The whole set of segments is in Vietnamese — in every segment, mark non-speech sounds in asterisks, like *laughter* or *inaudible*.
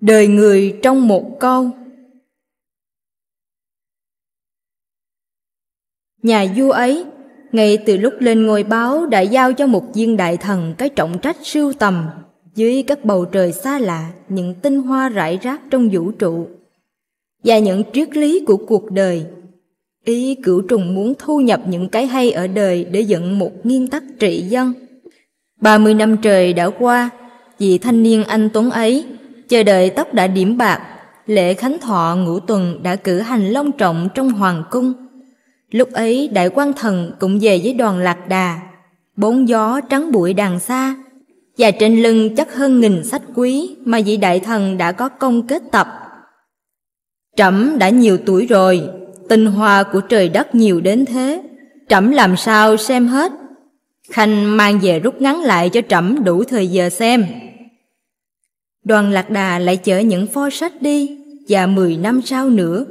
đời người trong một câu nhà vua ấy ngay từ lúc lên ngôi báo đã giao cho một viên đại thần cái trọng trách sưu tầm dưới các bầu trời xa lạ những tinh hoa rải rác trong vũ trụ và những triết lý của cuộc đời ý cửu trùng muốn thu nhập những cái hay ở đời để dựng một nguyên tắc trị dân ba mươi năm trời đã qua, vị thanh niên anh Tuấn ấy Chờ đợi tóc đã điểm bạc, lễ khánh thọ ngũ tuần đã cử hành long trọng trong hoàng cung. Lúc ấy đại quan thần cũng về với đoàn lạc đà, bốn gió trắng bụi đàn xa, và trên lưng chắc hơn nghìn sách quý mà vị đại thần đã có công kết tập. Trẫm đã nhiều tuổi rồi, tinh hoa của trời đất nhiều đến thế, trẫm làm sao xem hết. Khanh mang về rút ngắn lại cho trẫm đủ thời giờ xem. Đoàn Lạc Đà lại chở những pho sách đi và 10 năm sau nữa,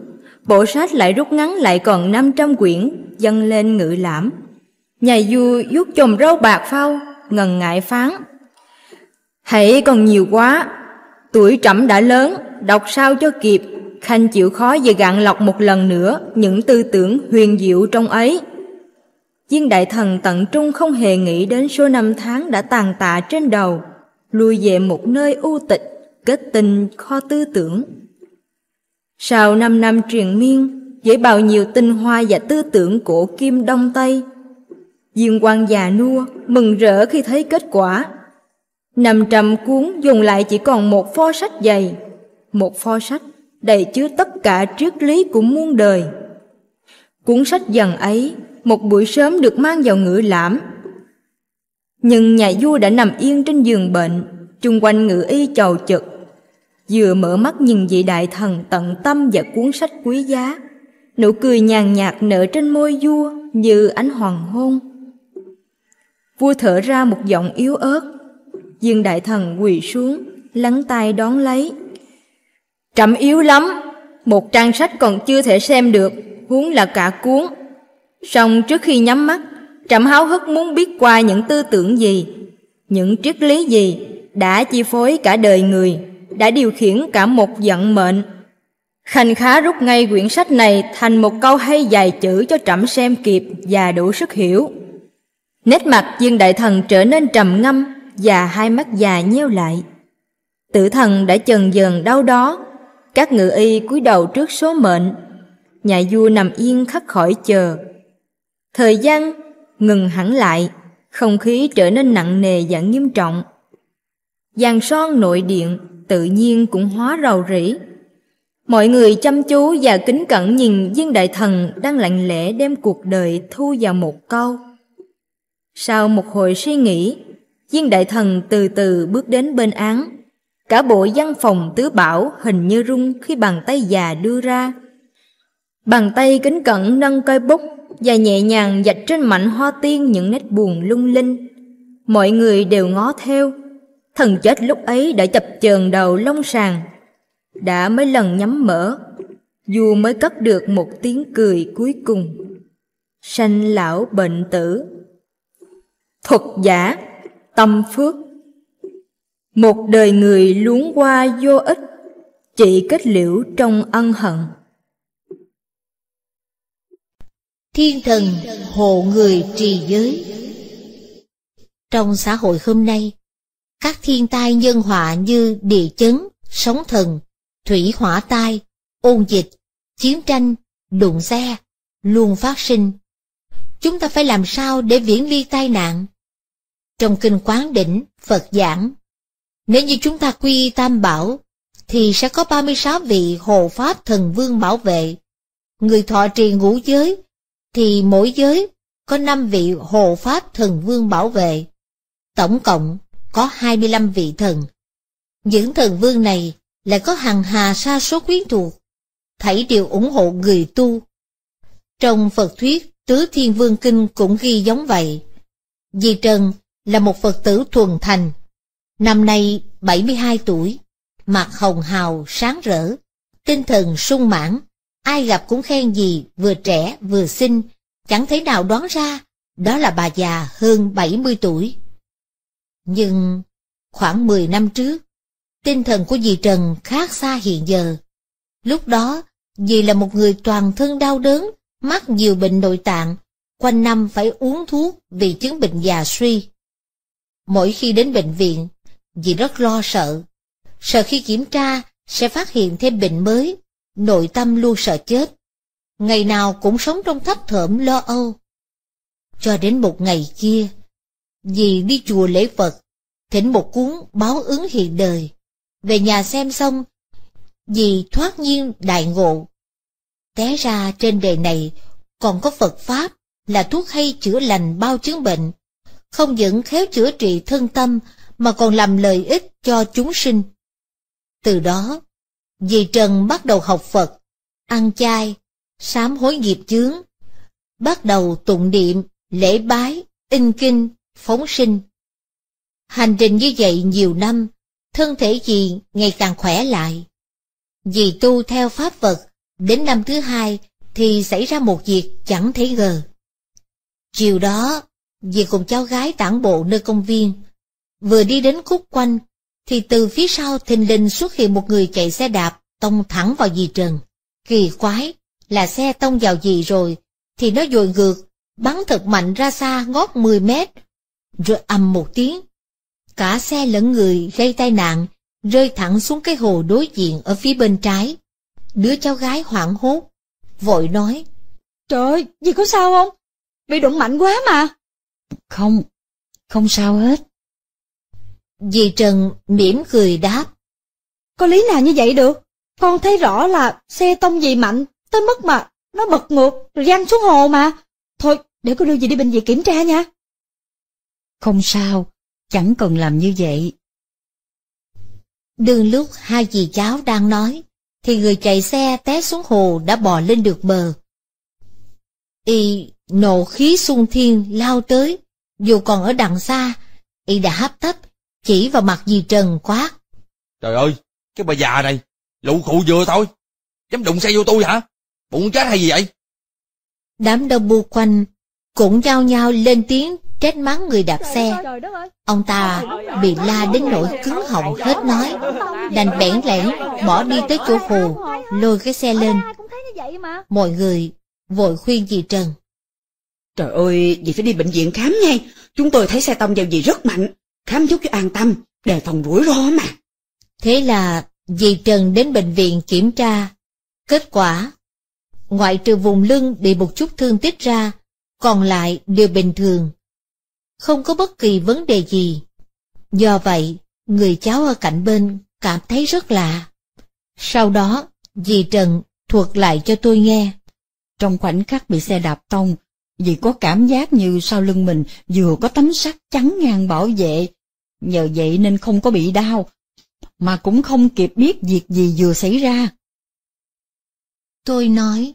bộ sách lại rút ngắn lại còn 500 quyển dâng lên ngự lãm. Nhà vua vuốt chồng râu bạc phao, ngần ngại phán. Hãy còn nhiều quá, tuổi trẫm đã lớn, đọc sao cho kịp, khanh chịu khó về gạn lọc một lần nữa những tư tưởng huyền diệu trong ấy. Viên đại thần tận trung không hề nghĩ đến số năm tháng đã tàn tạ trên đầu lui về một nơi u tịch, kết tình kho tư tưởng. Sau năm năm truyền miên, với bao nhiêu tinh hoa và tư tưởng của kim Đông Tây, Diên quan già nua, mừng rỡ khi thấy kết quả. năm trăm cuốn dùng lại chỉ còn một pho sách dày, một pho sách đầy chứa tất cả triết lý của muôn đời. Cuốn sách dần ấy, một buổi sớm được mang vào ngữ lãm nhưng nhà vua đã nằm yên trên giường bệnh, chung quanh ngự y chầu trực, Vừa mở mắt nhìn vị đại thần tận tâm và cuốn sách quý giá, nụ cười nhàn nhạt nở trên môi vua như ánh hoàng hôn. Vua thở ra một giọng yếu ớt, viên đại thần quỳ xuống, lắng tai đón lấy. trầm yếu lắm, một trang sách còn chưa thể xem được, huống là cả cuốn. Song trước khi nhắm mắt, Trầm háo hức muốn biết qua những tư tưởng gì, những triết lý gì đã chi phối cả đời người, đã điều khiển cả một vận mệnh. Khanh khá rút ngay quyển sách này thành một câu hay dài chữ cho trẫm xem kịp và đủ sức hiểu. Nét mặt Dương Đại Thần trở nên trầm ngâm và hai mắt già nheo lại. Tử thần đã chần dần đau đó, các ngự y cúi đầu trước số mệnh, nhà vua nằm yên khắc khỏi chờ. Thời gian ngừng hẳn lại, không khí trở nên nặng nề và nghiêm trọng. Giàn son nội điện tự nhiên cũng hóa rầu rĩ. Mọi người chăm chú và kính cẩn nhìn viên đại thần đang lặng lẽ đem cuộc đời thu vào một câu. Sau một hồi suy nghĩ, viên đại thần từ từ bước đến bên án. Cả bộ văn phòng tứ bảo hình như rung khi bàn tay già đưa ra. Bàn tay kính cẩn nâng coi bút và nhẹ nhàng dạch trên mảnh hoa tiên những nét buồn lung linh. Mọi người đều ngó theo. Thần chết lúc ấy đã chập chờn đầu lông sàng, đã mấy lần nhắm mở, dù mới cất được một tiếng cười cuối cùng. Sanh lão bệnh tử Thuật giả, tâm phước Một đời người luống qua vô ích, chỉ kết liễu trong ân hận. Thiên thần hộ người trì giới Trong xã hội hôm nay, các thiên tai nhân họa như địa chấn, sóng thần, thủy hỏa tai, ôn dịch, chiến tranh, đụng xe, luôn phát sinh. Chúng ta phải làm sao để viễn ly tai nạn? Trong kinh quán đỉnh, Phật giảng, nếu như chúng ta quy tam bảo, thì sẽ có 36 vị hộ pháp thần vương bảo vệ. Người thọ trì ngũ giới thì mỗi giới có năm vị hộ pháp thần vương bảo vệ. Tổng cộng có hai mươi 25 vị thần. Những thần vương này lại có hàng hà sa số quyến thuộc, thảy đều ủng hộ người tu. Trong Phật thuyết Tứ Thiên Vương Kinh cũng ghi giống vậy. Di Trần là một Phật tử thuần thành, năm nay bảy mươi hai tuổi, mặt hồng hào sáng rỡ, tinh thần sung mãn, ai gặp cũng khen gì vừa trẻ vừa xinh, chẳng thấy nào đoán ra đó là bà già hơn bảy mươi tuổi. Nhưng khoảng mười năm trước, tinh thần của dì Trần khác xa hiện giờ. Lúc đó, dì là một người toàn thân đau đớn, mắc nhiều bệnh nội tạng, quanh năm phải uống thuốc vì chứng bệnh già suy. Mỗi khi đến bệnh viện, dì rất lo sợ, sợ khi kiểm tra sẽ phát hiện thêm bệnh mới nội tâm luôn sợ chết, ngày nào cũng sống trong thấp thởm lo âu. Cho đến một ngày kia, vì đi chùa lễ Phật, thỉnh một cuốn báo ứng hiện đời, về nhà xem xong, vì thoát nhiên đại ngộ. Té ra trên đời này còn có Phật Pháp là thuốc hay chữa lành bao chứng bệnh, không những khéo chữa trị thân tâm mà còn làm lợi ích cho chúng sinh. Từ đó, Dì Trần bắt đầu học Phật, ăn chay, sám hối nghiệp chướng, bắt đầu tụng niệm, lễ bái, in kinh, phóng sinh. Hành trình như vậy nhiều năm, thân thể dì ngày càng khỏe lại. Dì tu theo pháp Phật đến năm thứ hai thì xảy ra một việc chẳng thấy ngờ. Chiều đó, dì cùng cháu gái tản bộ nơi công viên, vừa đi đến khúc quanh thì từ phía sau thình lình xuất hiện một người chạy xe đạp tông thẳng vào dì Trần. Kỳ quái, là xe tông vào dì rồi, thì nó dội ngược, bắn thật mạnh ra xa ngót 10 mét, rồi ầm một tiếng. Cả xe lẫn người gây tai nạn, rơi thẳng xuống cái hồ đối diện ở phía bên trái. Đứa cháu gái hoảng hốt, vội nói, Trời ơi, dì có sao không? Bị đụng mạnh quá mà. Không, không sao hết. Dì Trần mỉm cười đáp. Có lý nào như vậy được? Con thấy rõ là xe tông dì mạnh, tới mất mà nó bật ngược rồi răng xuống hồ mà. Thôi, để con đưa dì đi bệnh viện kiểm tra nha. Không sao, chẳng cần làm như vậy. Đường lúc hai dì cháu đang nói, thì người chạy xe té xuống hồ đã bò lên được bờ. Y nộ khí xung thiên lao tới, dù còn ở đằng xa, y đã hấp tấp chỉ vào mặt dì Trần quát. Trời ơi, cái bà già này, lụ cụ vừa thôi, dám đụng xe vô tôi hả? Bụng chết hay gì vậy? Đám đông bu quanh, cũng nhao nhao lên tiếng trách mắng người đạp xe. Ông ta bị la đến nỗi cứng họng hết nói, đành bẽn lẽn bỏ đi tới chỗ hồ, lôi cái xe lên. Mọi người vội khuyên dì Trần. Trời ơi, dì phải đi bệnh viện khám ngay, chúng tôi thấy xe tông vào dì rất mạnh khám giúp cho an tâm, đề phòng rủi ro mà. Thế là dì Trần đến bệnh viện kiểm tra. Kết quả, ngoại trừ vùng lưng bị một chút thương tích ra, còn lại đều bình thường. Không có bất kỳ vấn đề gì. Do vậy, người cháu ở cạnh bên cảm thấy rất lạ. Sau đó, dì Trần thuật lại cho tôi nghe. Trong khoảnh khắc bị xe đạp tông, dì có cảm giác như sau lưng mình vừa có tấm sắt chắn ngang bảo vệ, nhờ vậy nên không có bị đau, mà cũng không kịp biết việc gì vừa xảy ra. Tôi nói,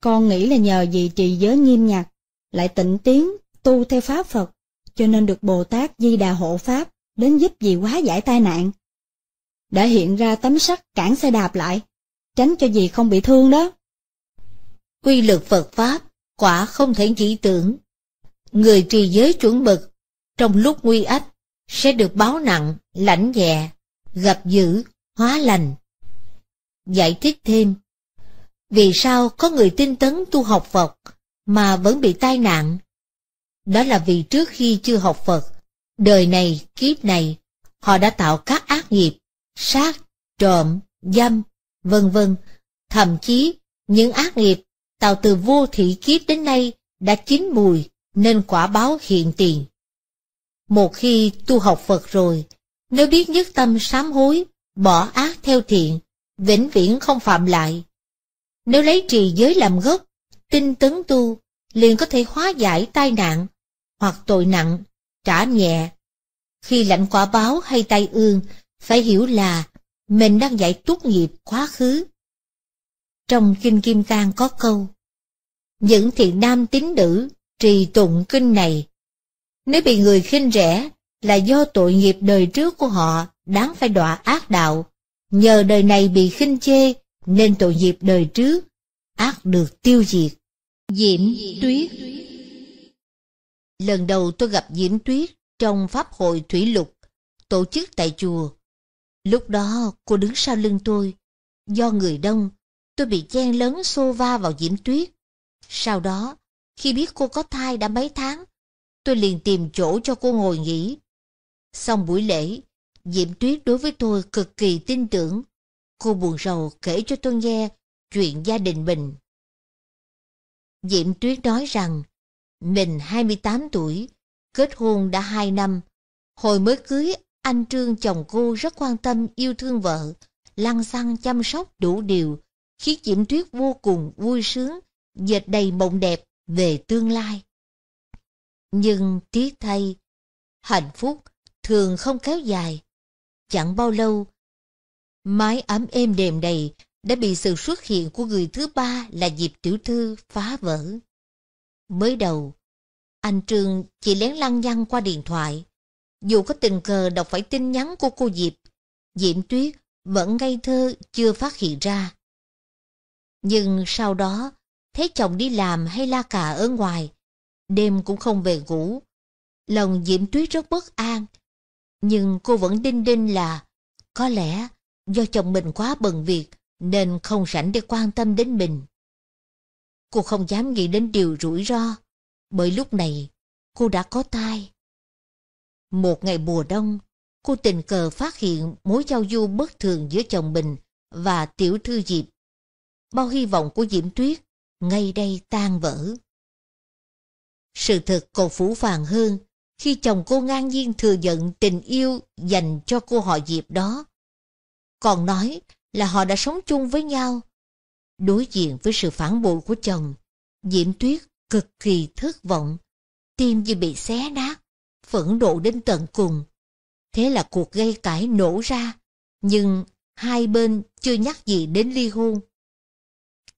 con nghĩ là nhờ vì trì giới nghiêm nhặt, lại tịnh tiến, tu theo Pháp Phật, cho nên được Bồ Tát Di Đà Hộ Pháp đến giúp gì quá giải tai nạn. Đã hiện ra tấm sắt cản xe đạp lại, tránh cho gì không bị thương đó. Quy lực Phật Pháp quả không thể chỉ tưởng. Người trì giới chuẩn mực trong lúc nguy ách sẽ được báo nặng, lãnh nhẹ, gặp dữ, hóa lành. Giải thích thêm, vì sao có người tinh tấn tu học Phật mà vẫn bị tai nạn? Đó là vì trước khi chưa học Phật, đời này, kiếp này, họ đã tạo các ác nghiệp, sát, trộm, dâm, vân vân. Thậm chí, những ác nghiệp tạo từ vô thị kiếp đến nay đã chín mùi nên quả báo hiện tiền. Một khi tu học Phật rồi, nếu biết nhất tâm sám hối, bỏ ác theo thiện, vĩnh viễn không phạm lại. Nếu lấy trì giới làm gốc, tinh tấn tu, liền có thể hóa giải tai nạn, hoặc tội nặng, trả nhẹ. Khi lãnh quả báo hay tai ương, phải hiểu là mình đang giải túc nghiệp quá khứ. Trong Kinh Kim Cang có câu, những thiện nam tín nữ trì tụng kinh này nếu bị người khinh rẻ là do tội nghiệp đời trước của họ đáng phải đọa ác đạo. Nhờ đời này bị khinh chê nên tội nghiệp đời trước ác được tiêu diệt. Diễm Tuyết Lần đầu tôi gặp Diễm Tuyết trong Pháp hội Thủy Lục, tổ chức tại chùa. Lúc đó cô đứng sau lưng tôi. Do người đông, tôi bị chen lớn xô va vào Diễm Tuyết. Sau đó, khi biết cô có thai đã mấy tháng, tôi liền tìm chỗ cho cô ngồi nghỉ. Xong buổi lễ, Diệm Tuyết đối với tôi cực kỳ tin tưởng. Cô buồn rầu kể cho tôi nghe chuyện gia đình mình. Diệm Tuyết nói rằng, mình 28 tuổi, kết hôn đã 2 năm. Hồi mới cưới, anh Trương chồng cô rất quan tâm yêu thương vợ, lăng xăng chăm sóc đủ điều, khiến Diệm Tuyết vô cùng vui sướng, dệt đầy mộng đẹp về tương lai. Nhưng tiếc thay, hạnh phúc thường không kéo dài. Chẳng bao lâu, mái ấm êm đềm đầy đã bị sự xuất hiện của người thứ ba là Diệp Tiểu Thư phá vỡ. Mới đầu, anh Trương chỉ lén lăng nhăng qua điện thoại. Dù có tình cờ đọc phải tin nhắn của cô Diệp, Diễm Tuyết vẫn ngây thơ chưa phát hiện ra. Nhưng sau đó, thấy chồng đi làm hay la cà ở ngoài, đêm cũng không về ngủ. Lòng Diễm Tuyết rất bất an, nhưng cô vẫn đinh đinh là có lẽ do chồng mình quá bận việc nên không sẵn để quan tâm đến mình. Cô không dám nghĩ đến điều rủi ro, bởi lúc này cô đã có tai. Một ngày mùa đông, cô tình cờ phát hiện mối giao du bất thường giữa chồng mình và tiểu thư Diệp. Bao hy vọng của Diễm Tuyết ngay đây tan vỡ. Sự thật còn phủ vàng hơn khi chồng cô ngang nhiên thừa nhận tình yêu dành cho cô họ Diệp đó. Còn nói là họ đã sống chung với nhau. Đối diện với sự phản bội của chồng, Diễm Tuyết cực kỳ thất vọng, tim như bị xé nát, phẫn nộ đến tận cùng. Thế là cuộc gây cãi nổ ra, nhưng hai bên chưa nhắc gì đến ly hôn.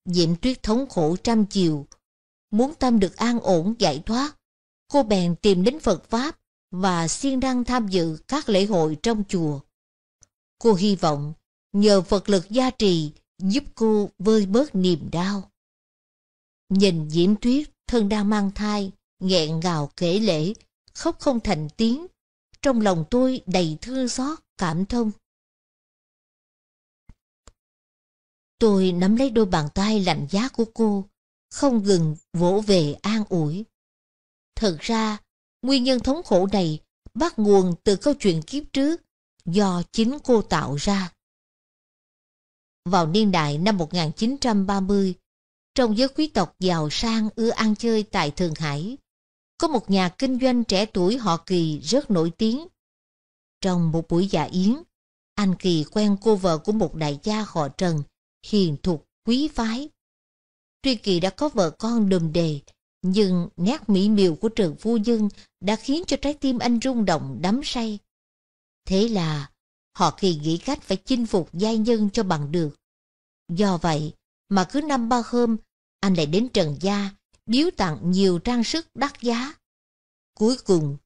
Diễm Tuyết thống khổ trăm chiều, Muốn tâm được an ổn giải thoát, cô bèn tìm đến Phật Pháp và siêng năng tham dự các lễ hội trong chùa. Cô hy vọng nhờ Phật lực gia trì giúp cô vơi bớt niềm đau. Nhìn Diễm Tuyết thân đang mang thai, nghẹn ngào kể lễ, khóc không thành tiếng, trong lòng tôi đầy thương xót, cảm thông. Tôi nắm lấy đôi bàn tay lạnh giá của cô, không ngừng vỗ về an ủi. Thật ra, nguyên nhân thống khổ này bắt nguồn từ câu chuyện kiếp trước do chính cô tạo ra. Vào niên đại năm 1930, trong giới quý tộc giàu sang ưa ăn chơi tại Thượng Hải, có một nhà kinh doanh trẻ tuổi họ Kỳ rất nổi tiếng. Trong một buổi dạ yến, anh Kỳ quen cô vợ của một đại gia họ Trần, hiền thục quý phái. Tuy Kỳ đã có vợ con đùm đề, nhưng nét mỹ miều của trường phu nhân đã khiến cho trái tim anh rung động đắm say. Thế là họ kỳ nghĩ cách phải chinh phục giai nhân cho bằng được. Do vậy mà cứ năm ba hôm anh lại đến Trần Gia biếu tặng nhiều trang sức đắt giá. Cuối cùng,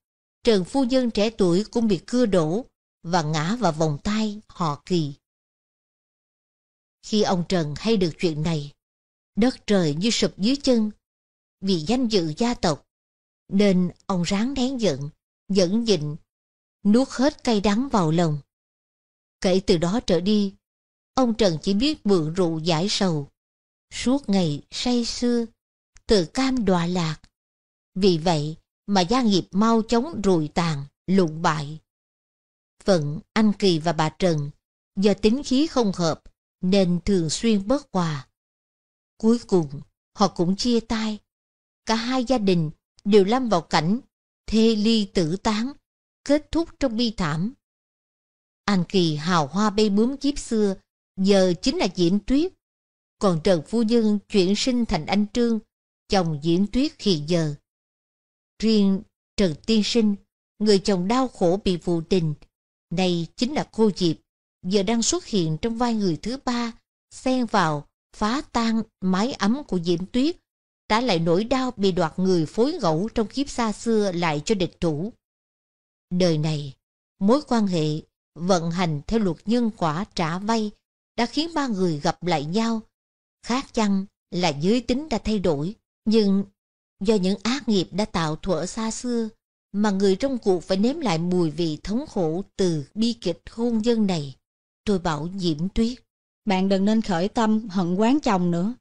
Trần Phu Nhân trẻ tuổi cũng bị cưa đổ và ngã vào vòng tay họ kỳ. Khi ông Trần hay được chuyện này, Đất trời như sụp dưới chân, vì danh dự gia tộc. Nên ông ráng nén giận, nhẫn nhịn, nuốt hết cay đắng vào lòng. Kể từ đó trở đi, ông Trần chỉ biết mượn rượu giải sầu. Suốt ngày say sưa, từ cam đọa lạc. Vì vậy mà gia nghiệp mau chóng rùi tàn, lụng bại. Phận anh Kỳ và bà Trần, do tính khí không hợp, nên thường xuyên bớt hòa. Cuối cùng, họ cũng chia tay. Cả hai gia đình đều lâm vào cảnh thê ly tử tán, kết thúc trong bi thảm. An Kỳ hào hoa bay bướm kiếp xưa, giờ chính là Diễm Tuyết. Còn Trần Phu Nhân chuyển sinh thành anh Trương, chồng Diễm Tuyết hiện giờ. Riêng Trần Tiên Sinh, người chồng đau khổ bị phụ tình, này chính là cô Diệp, giờ đang xuất hiện trong vai người thứ ba, xen vào phá tan mái ấm của Diễm Tuyết, trả lại nỗi đau bị đoạt người phối gẫu trong kiếp xa xưa lại cho địch thủ. Đời này, mối quan hệ vận hành theo luật nhân quả trả vay đã khiến ba người gặp lại nhau. Khác chăng là giới tính đã thay đổi, nhưng do những ác nghiệp đã tạo thuở xa xưa, mà người trong cuộc phải nếm lại mùi vị thống khổ từ bi kịch hôn nhân này. Tôi bảo Diễm Tuyết. Bạn đừng nên khởi tâm hận quán chồng nữa.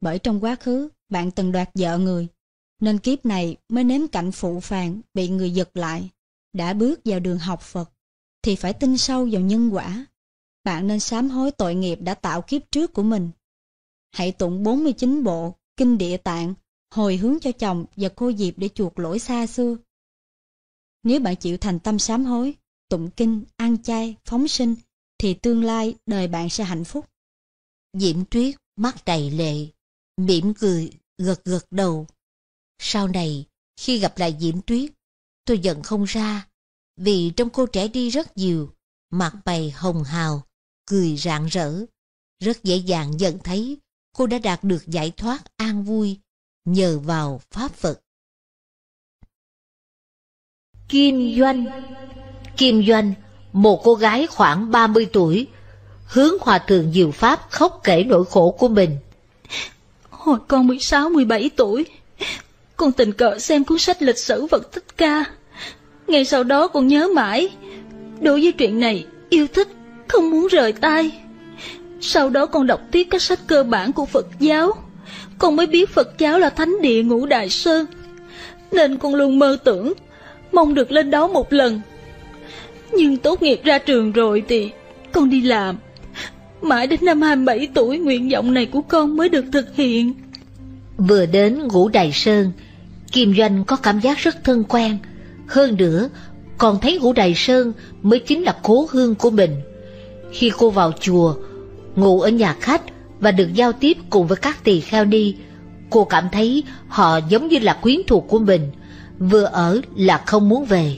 Bởi trong quá khứ, bạn từng đoạt vợ người, nên kiếp này mới nếm cảnh phụ phàng bị người giật lại, đã bước vào đường học Phật, thì phải tin sâu vào nhân quả. Bạn nên sám hối tội nghiệp đã tạo kiếp trước của mình. Hãy tụng 49 bộ, kinh địa tạng, hồi hướng cho chồng và cô Diệp để chuộc lỗi xa xưa. Nếu bạn chịu thành tâm sám hối, tụng kinh, ăn chay, phóng sinh thì tương lai đời bạn sẽ hạnh phúc. Diễm Tuyết mắt đầy lệ, mỉm cười, gật gật đầu. Sau này, khi gặp lại Diễm Tuyết, tôi giận không ra, vì trong cô trẻ đi rất nhiều, mặt mày hồng hào, cười rạng rỡ. Rất dễ dàng nhận thấy cô đã đạt được giải thoát an vui nhờ vào Pháp Phật. Kim Doanh Kim Doanh một cô gái khoảng 30 tuổi, hướng hòa thượng Diệu Pháp khóc kể nỗi khổ của mình. Hồi con 16-17 tuổi, con tình cờ xem cuốn sách lịch sử vật tích ca. Ngày sau đó con nhớ mãi, đối với chuyện này yêu thích, không muốn rời tay. Sau đó con đọc tiếp các sách cơ bản của Phật giáo, con mới biết Phật giáo là thánh địa ngũ đại sơn. Nên con luôn mơ tưởng, mong được lên đó một lần nhưng tốt nghiệp ra trường rồi thì con đi làm Mãi đến năm 27 tuổi nguyện vọng này của con mới được thực hiện Vừa đến ngũ đài sơn Kim Doanh có cảm giác rất thân quen Hơn nữa còn thấy ngũ đài sơn mới chính là cố hương của mình Khi cô vào chùa Ngủ ở nhà khách Và được giao tiếp cùng với các tỳ kheo đi Cô cảm thấy họ giống như là quyến thuộc của mình Vừa ở là không muốn về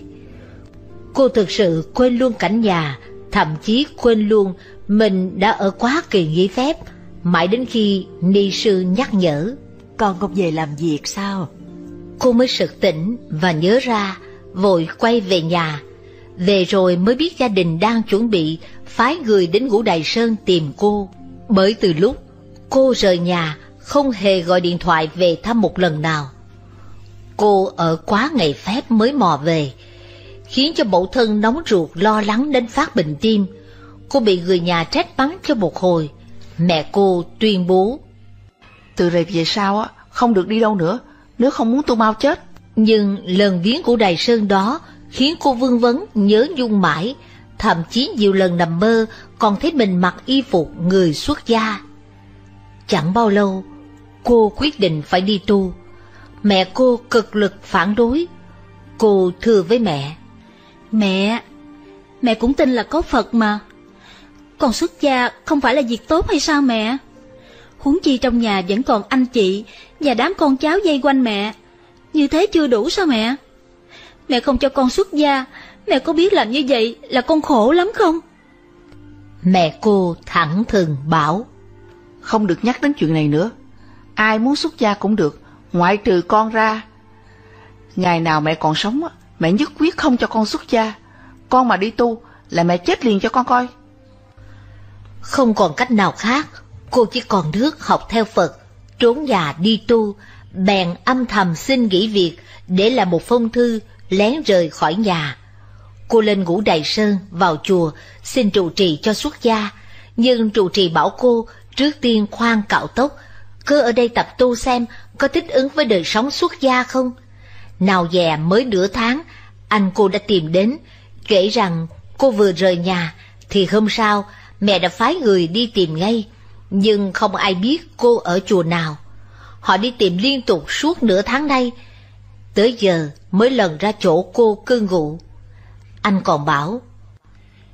Cô thực sự quên luôn cảnh nhà, thậm chí quên luôn mình đã ở quá kỳ nghỉ phép, mãi đến khi ni sư nhắc nhở. Con không về làm việc sao? Cô mới sực tỉnh và nhớ ra, vội quay về nhà. Về rồi mới biết gia đình đang chuẩn bị phái người đến Ngũ Đài Sơn tìm cô. Bởi từ lúc cô rời nhà không hề gọi điện thoại về thăm một lần nào. Cô ở quá ngày phép mới mò về, khiến cho mẫu thân nóng ruột lo lắng đến phát bệnh tim. Cô bị người nhà trách bắn cho một hồi. Mẹ cô tuyên bố. Từ rệp về sau không được đi đâu nữa, nếu không muốn tôi mau chết. Nhưng lần viếng của Đài Sơn đó khiến cô vương vấn nhớ nhung mãi, thậm chí nhiều lần nằm mơ còn thấy mình mặc y phục người xuất gia. Chẳng bao lâu, cô quyết định phải đi tu. Mẹ cô cực lực phản đối. Cô thưa với mẹ, Mẹ, mẹ cũng tin là có Phật mà. Còn xuất gia không phải là việc tốt hay sao mẹ? Huống chi trong nhà vẫn còn anh chị và đám con cháu dây quanh mẹ. Như thế chưa đủ sao mẹ? Mẹ không cho con xuất gia, mẹ có biết làm như vậy là con khổ lắm không? Mẹ cô thẳng thừng bảo. Không được nhắc đến chuyện này nữa. Ai muốn xuất gia cũng được, ngoại trừ con ra. Ngày nào mẹ còn sống á, Mẹ nhất quyết không cho con xuất gia Con mà đi tu Là mẹ chết liền cho con coi Không còn cách nào khác Cô chỉ còn nước học theo Phật Trốn già đi tu Bèn âm thầm xin nghỉ việc Để làm một phong thư Lén rời khỏi nhà Cô lên ngũ đại sơn vào chùa Xin trụ trì cho xuất gia Nhưng trụ trì bảo cô Trước tiên khoan cạo tóc Cứ ở đây tập tu xem Có thích ứng với đời sống xuất gia không nào dè mới nửa tháng, anh cô đã tìm đến, kể rằng cô vừa rời nhà, thì hôm sau mẹ đã phái người đi tìm ngay, nhưng không ai biết cô ở chùa nào. Họ đi tìm liên tục suốt nửa tháng nay, tới giờ mới lần ra chỗ cô cư ngụ. Anh còn bảo,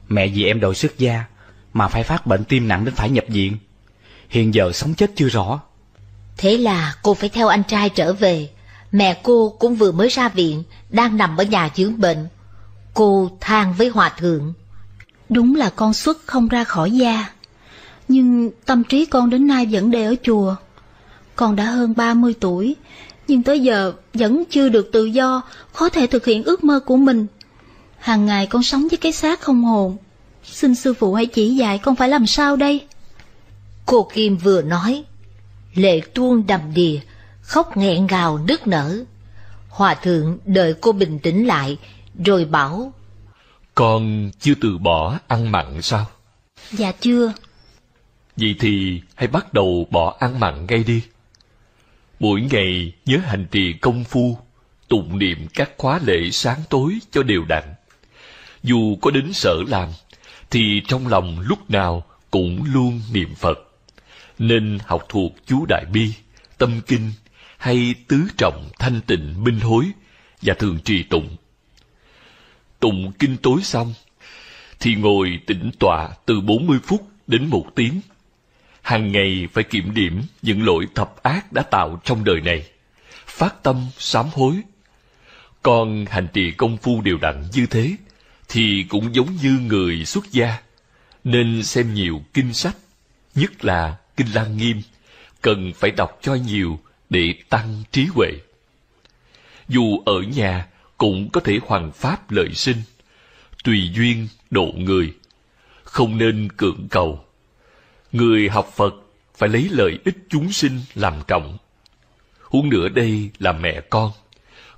Mẹ vì em đội xuất gia, mà phải phát bệnh tim nặng đến phải nhập viện. Hiện giờ sống chết chưa rõ. Thế là cô phải theo anh trai trở về. Mẹ cô cũng vừa mới ra viện, đang nằm ở nhà dưỡng bệnh. Cô than với hòa thượng. Đúng là con xuất không ra khỏi gia. Nhưng tâm trí con đến nay vẫn để ở chùa. Con đã hơn 30 tuổi, nhưng tới giờ vẫn chưa được tự do, khó thể thực hiện ước mơ của mình. Hàng ngày con sống với cái xác không hồn. Xin sư phụ hãy chỉ dạy con phải làm sao đây? Cô Kim vừa nói, lệ tuôn đầm đìa khóc nghẹn ngào nức nở. Hòa thượng đợi cô bình tĩnh lại, rồi bảo. Con chưa từ bỏ ăn mặn sao? Dạ chưa. Vậy thì hãy bắt đầu bỏ ăn mặn ngay đi. Mỗi ngày nhớ hành trì công phu, tụng niệm các khóa lễ sáng tối cho đều đặn. Dù có đến sở làm, thì trong lòng lúc nào cũng luôn niệm Phật. Nên học thuộc chú Đại Bi, Tâm Kinh, hay tứ trọng thanh tịnh minh hối và thường trì tụng. Tụng kinh tối xong, thì ngồi tĩnh tọa từ 40 phút đến một tiếng. Hàng ngày phải kiểm điểm những lỗi thập ác đã tạo trong đời này, phát tâm sám hối. Còn hành trì công phu đều đặn như thế, thì cũng giống như người xuất gia, nên xem nhiều kinh sách, nhất là Kinh Lăng Nghiêm, cần phải đọc cho nhiều để tăng trí huệ. Dù ở nhà cũng có thể hoàn pháp lợi sinh, tùy duyên độ người, không nên cưỡng cầu. Người học Phật phải lấy lợi ích chúng sinh làm trọng. Huống nữa đây là mẹ con,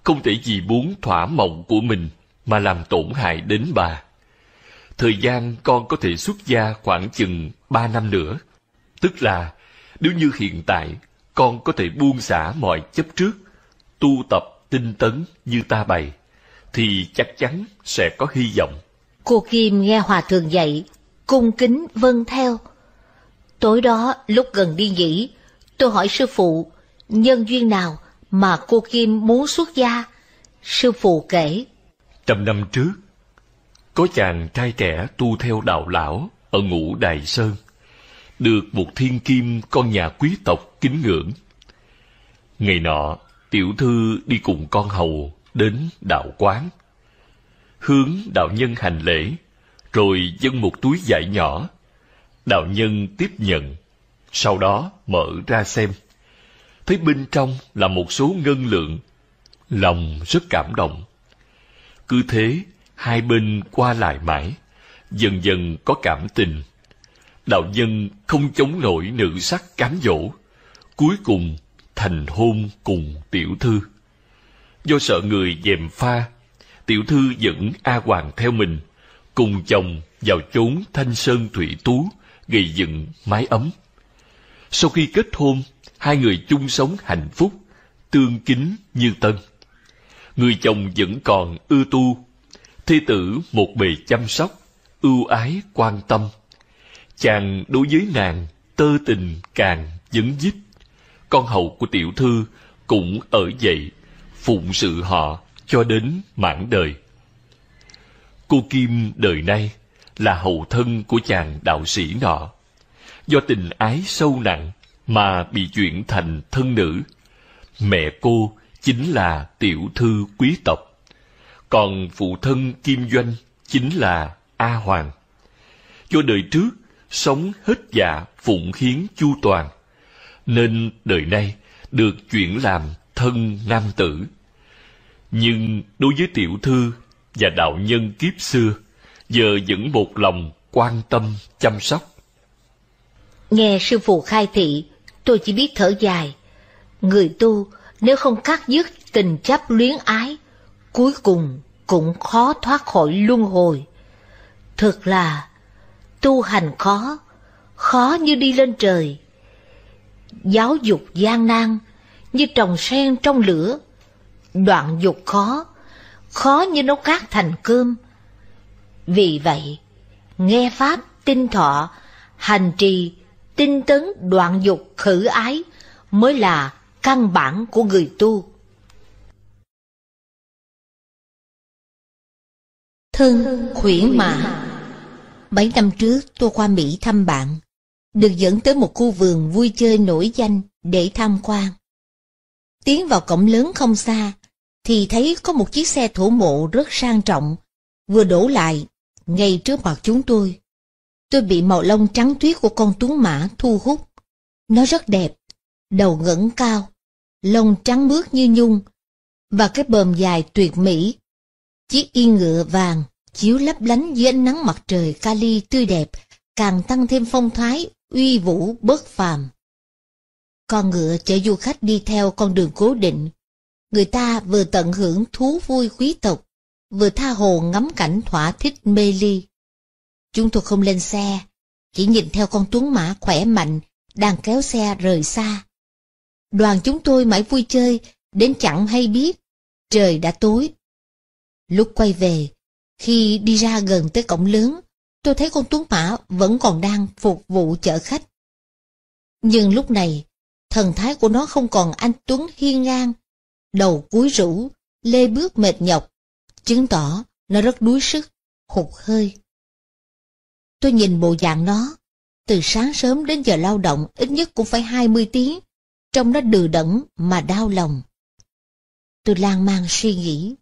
không thể vì muốn thỏa mộng của mình mà làm tổn hại đến bà. Thời gian con có thể xuất gia khoảng chừng ba năm nữa. Tức là, nếu như hiện tại con có thể buông xả mọi chấp trước, tu tập tinh tấn như ta bày, thì chắc chắn sẽ có hy vọng. Cô Kim nghe Hòa Thượng dạy, cung kính vâng theo. Tối đó, lúc gần đi nghỉ, tôi hỏi sư phụ, nhân duyên nào mà cô Kim muốn xuất gia? Sư phụ kể. Trăm năm trước, có chàng trai trẻ tu theo đạo lão ở ngũ Đài Sơn được một thiên kim con nhà quý tộc kính ngưỡng. Ngày nọ, tiểu thư đi cùng con hầu đến đạo quán. Hướng đạo nhân hành lễ, rồi dâng một túi vải nhỏ. Đạo nhân tiếp nhận, sau đó mở ra xem. Thấy bên trong là một số ngân lượng, lòng rất cảm động. Cứ thế, hai bên qua lại mãi, dần dần có cảm tình đạo nhân không chống nổi nữ sắc cám dỗ cuối cùng thành hôn cùng tiểu thư do sợ người dèm pha tiểu thư dẫn a hoàng theo mình cùng chồng vào chốn thanh sơn thủy tú gây dựng mái ấm sau khi kết hôn hai người chung sống hạnh phúc tương kính như tân người chồng vẫn còn ưa tu thi tử một bề chăm sóc ưu ái quan tâm chàng đối với nàng tơ tình càng dấn dít con hầu của tiểu thư cũng ở dậy phụng sự họ cho đến mãn đời cô kim đời nay là hậu thân của chàng đạo sĩ nọ do tình ái sâu nặng mà bị chuyển thành thân nữ mẹ cô chính là tiểu thư quý tộc còn phụ thân kim doanh chính là a hoàng cho đời trước sống hết dạ phụng hiến chu toàn nên đời nay được chuyển làm thân nam tử nhưng đối với tiểu thư và đạo nhân kiếp xưa giờ vẫn một lòng quan tâm chăm sóc nghe sư phụ khai thị tôi chỉ biết thở dài người tu nếu không cắt dứt tình chấp luyến ái cuối cùng cũng khó thoát khỏi luân hồi thật là tu hành khó, khó như đi lên trời. Giáo dục gian nan, như trồng sen trong lửa. Đoạn dục khó, khó như nấu cát thành cơm. Vì vậy, nghe Pháp tinh thọ, hành trì, tinh tấn đoạn dục khử ái mới là căn bản của người tu. Thân khuyển mã Mấy năm trước tôi qua Mỹ thăm bạn, được dẫn tới một khu vườn vui chơi nổi danh để tham quan. Tiến vào cổng lớn không xa, thì thấy có một chiếc xe thổ mộ rất sang trọng, vừa đổ lại, ngay trước mặt chúng tôi. Tôi bị màu lông trắng tuyết của con tuấn mã thu hút. Nó rất đẹp, đầu ngẩng cao, lông trắng mướt như nhung, và cái bờm dài tuyệt mỹ. Chiếc yên ngựa vàng chiếu lấp lánh dưới ánh nắng mặt trời kali tươi đẹp, càng tăng thêm phong thái, uy vũ bớt phàm. Con ngựa chở du khách đi theo con đường cố định. Người ta vừa tận hưởng thú vui quý tộc, vừa tha hồ ngắm cảnh thỏa thích mê ly. Chúng tôi không lên xe, chỉ nhìn theo con tuấn mã khỏe mạnh đang kéo xe rời xa. Đoàn chúng tôi mãi vui chơi, đến chẳng hay biết, trời đã tối. Lúc quay về, khi đi ra gần tới cổng lớn, tôi thấy con Tuấn Mã vẫn còn đang phục vụ chở khách. Nhưng lúc này, thần thái của nó không còn anh Tuấn hiên ngang, đầu cúi rũ, lê bước mệt nhọc, chứng tỏ nó rất đuối sức, hụt hơi. Tôi nhìn bộ dạng nó, từ sáng sớm đến giờ lao động ít nhất cũng phải 20 tiếng, trong nó đừ đẫn mà đau lòng. Tôi lang mang suy nghĩ.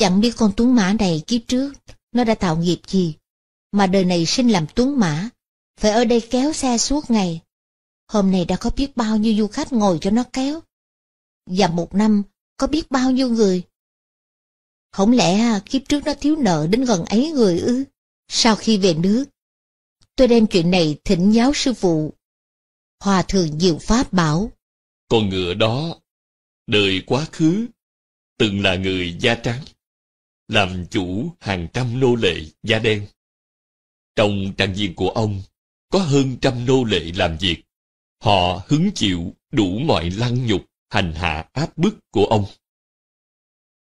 Chẳng biết con tuấn mã này kiếp trước, nó đã tạo nghiệp gì, mà đời này sinh làm tuấn mã, phải ở đây kéo xe suốt ngày. Hôm nay đã có biết bao nhiêu du khách ngồi cho nó kéo. Và một năm, có biết bao nhiêu người. Không lẽ kiếp trước nó thiếu nợ đến gần ấy người ư? Sau khi về nước, tôi đem chuyện này thỉnh giáo sư phụ. Hòa thượng Diệu Pháp bảo. Con ngựa đó, đời quá khứ, từng là người da trắng làm chủ hàng trăm nô lệ da đen. Trong trang viên của ông, có hơn trăm nô lệ làm việc. Họ hứng chịu đủ mọi lăng nhục, hành hạ áp bức của ông.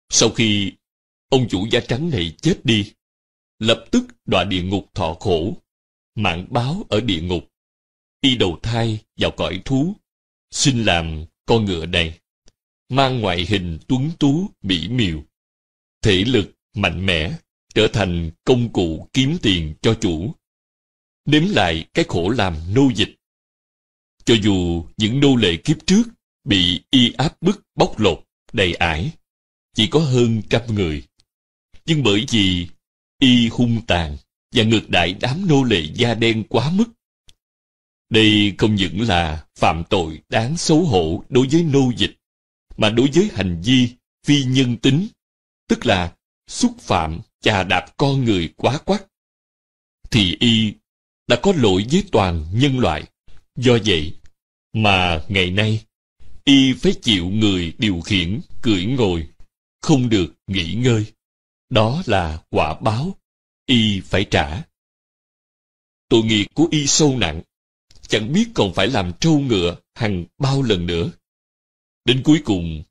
Sau khi ông chủ da trắng này chết đi, lập tức đọa địa ngục thọ khổ, mạng báo ở địa ngục, y đầu thai vào cõi thú, xin làm con ngựa này, mang ngoại hình tuấn tú mỹ miều thể lực mạnh mẽ trở thành công cụ kiếm tiền cho chủ nếm lại cái khổ làm nô dịch cho dù những nô lệ kiếp trước bị y áp bức bóc lột đầy ải chỉ có hơn trăm người nhưng bởi vì y hung tàn và ngược đại đám nô lệ da đen quá mức đây không những là phạm tội đáng xấu hổ đối với nô dịch mà đối với hành vi phi nhân tính tức là xúc phạm, chà đạp con người quá quắt, thì y đã có lỗi với toàn nhân loại. Do vậy, mà ngày nay, y phải chịu người điều khiển, cưỡi ngồi, không được nghỉ ngơi. Đó là quả báo, y phải trả. Tội nghiệp của y sâu nặng, chẳng biết còn phải làm trâu ngựa hàng bao lần nữa. Đến cuối cùng,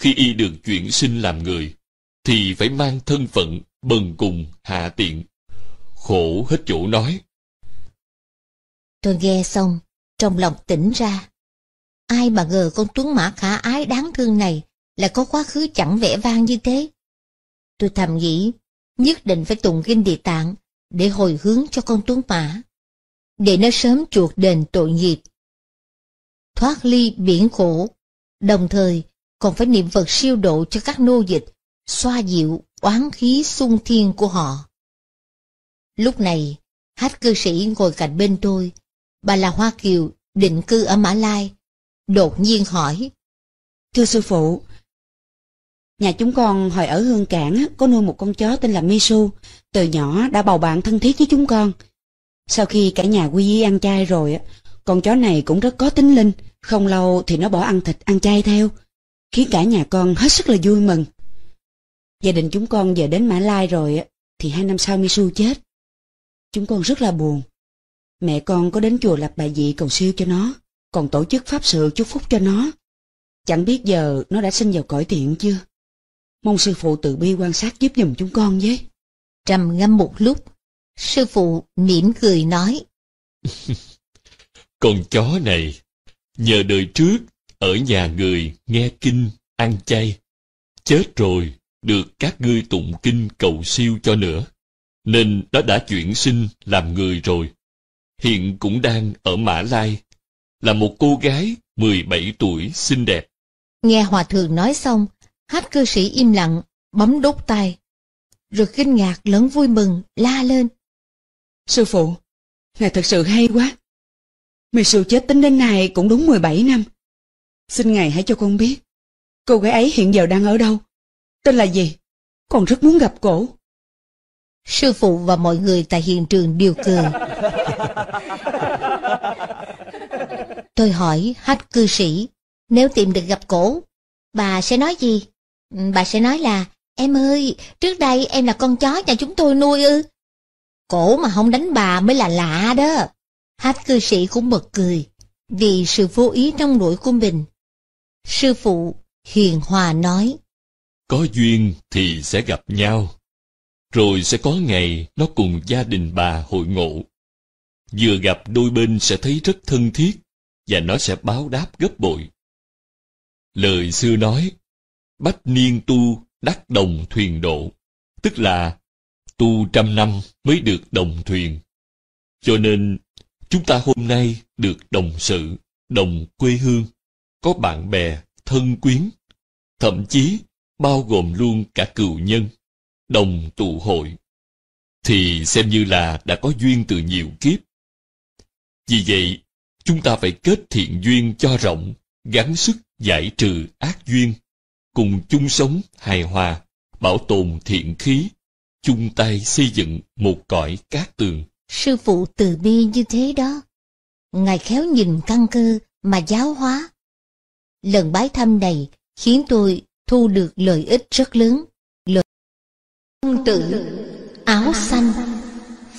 khi y được chuyển sinh làm người, thì phải mang thân phận bần cùng hạ tiện. Khổ hết chỗ nói. Tôi nghe xong, trong lòng tỉnh ra. Ai mà ngờ con Tuấn Mã khả ái đáng thương này là có quá khứ chẳng vẻ vang như thế. Tôi thầm nghĩ, nhất định phải tụng kinh địa tạng để hồi hướng cho con Tuấn Mã, để nó sớm chuộc đền tội nghiệp. Thoát ly biển khổ, đồng thời còn phải niệm Phật siêu độ cho các nô dịch, xoa dịu oán khí xung thiên của họ. Lúc này, hát cư sĩ ngồi cạnh bên tôi, bà là Hoa Kiều, định cư ở Mã Lai, đột nhiên hỏi. Thưa sư phụ, nhà chúng con hồi ở Hương Cảng có nuôi một con chó tên là Misu, từ nhỏ đã bầu bạn thân thiết với chúng con. Sau khi cả nhà quy y ăn chay rồi, con chó này cũng rất có tính linh, không lâu thì nó bỏ ăn thịt ăn chay theo khiến cả nhà con hết sức là vui mừng. Gia đình chúng con giờ đến Mã Lai rồi thì hai năm sau Misu chết. Chúng con rất là buồn. Mẹ con có đến chùa lập bài dị cầu siêu cho nó, còn tổ chức pháp sự chúc phúc cho nó. Chẳng biết giờ nó đã sinh vào cõi thiện chưa? Mong sư phụ tự bi quan sát giúp giùm chúng con với. Trầm ngâm một lúc, sư phụ mỉm cười nói. *laughs* con chó này, nhờ đời trước ở nhà người nghe kinh, ăn chay. Chết rồi, được các ngươi tụng kinh cầu siêu cho nữa. Nên nó đã chuyển sinh làm người rồi. Hiện cũng đang ở Mã Lai, là một cô gái 17 tuổi xinh đẹp. Nghe Hòa Thượng nói xong, hát cư sĩ im lặng, bấm đốt tay. Rồi kinh ngạc lớn vui mừng, la lên. Sư phụ, Ngài thật sự hay quá. Mì sư chết tính đến nay cũng đúng 17 năm. Xin Ngài hãy cho con biết, cô gái ấy hiện giờ đang ở đâu? Tên là gì? Con rất muốn gặp cổ. Sư phụ và mọi người tại hiện trường đều cười. Tôi hỏi hát cư sĩ, nếu tìm được gặp cổ, bà sẽ nói gì? Ừ, bà sẽ nói là, em ơi, trước đây em là con chó nhà chúng tôi nuôi ư. Cổ mà không đánh bà mới là lạ đó. Hát cư sĩ cũng bật cười, vì sự vô ý trong nỗi của mình. Sư phụ Hiền Hòa nói, Có duyên thì sẽ gặp nhau, rồi sẽ có ngày nó cùng gia đình bà hội ngộ. Vừa gặp đôi bên sẽ thấy rất thân thiết, và nó sẽ báo đáp gấp bội. Lời xưa nói, bách niên tu đắc đồng thuyền độ, tức là tu trăm năm mới được đồng thuyền. Cho nên, chúng ta hôm nay được đồng sự, đồng quê hương có bạn bè, thân quyến, thậm chí bao gồm luôn cả cựu nhân, đồng tụ hội, thì xem như là đã có duyên từ nhiều kiếp. Vì vậy, chúng ta phải kết thiện duyên cho rộng, gắng sức giải trừ ác duyên, cùng chung sống hài hòa, bảo tồn thiện khí, chung tay xây dựng một cõi cát tường. Sư phụ từ bi như thế đó. Ngài khéo nhìn căn cơ mà giáo hóa, Lần bái thăm này khiến tôi thu được lợi ích rất lớn. Lợi Công tử Áo Xanh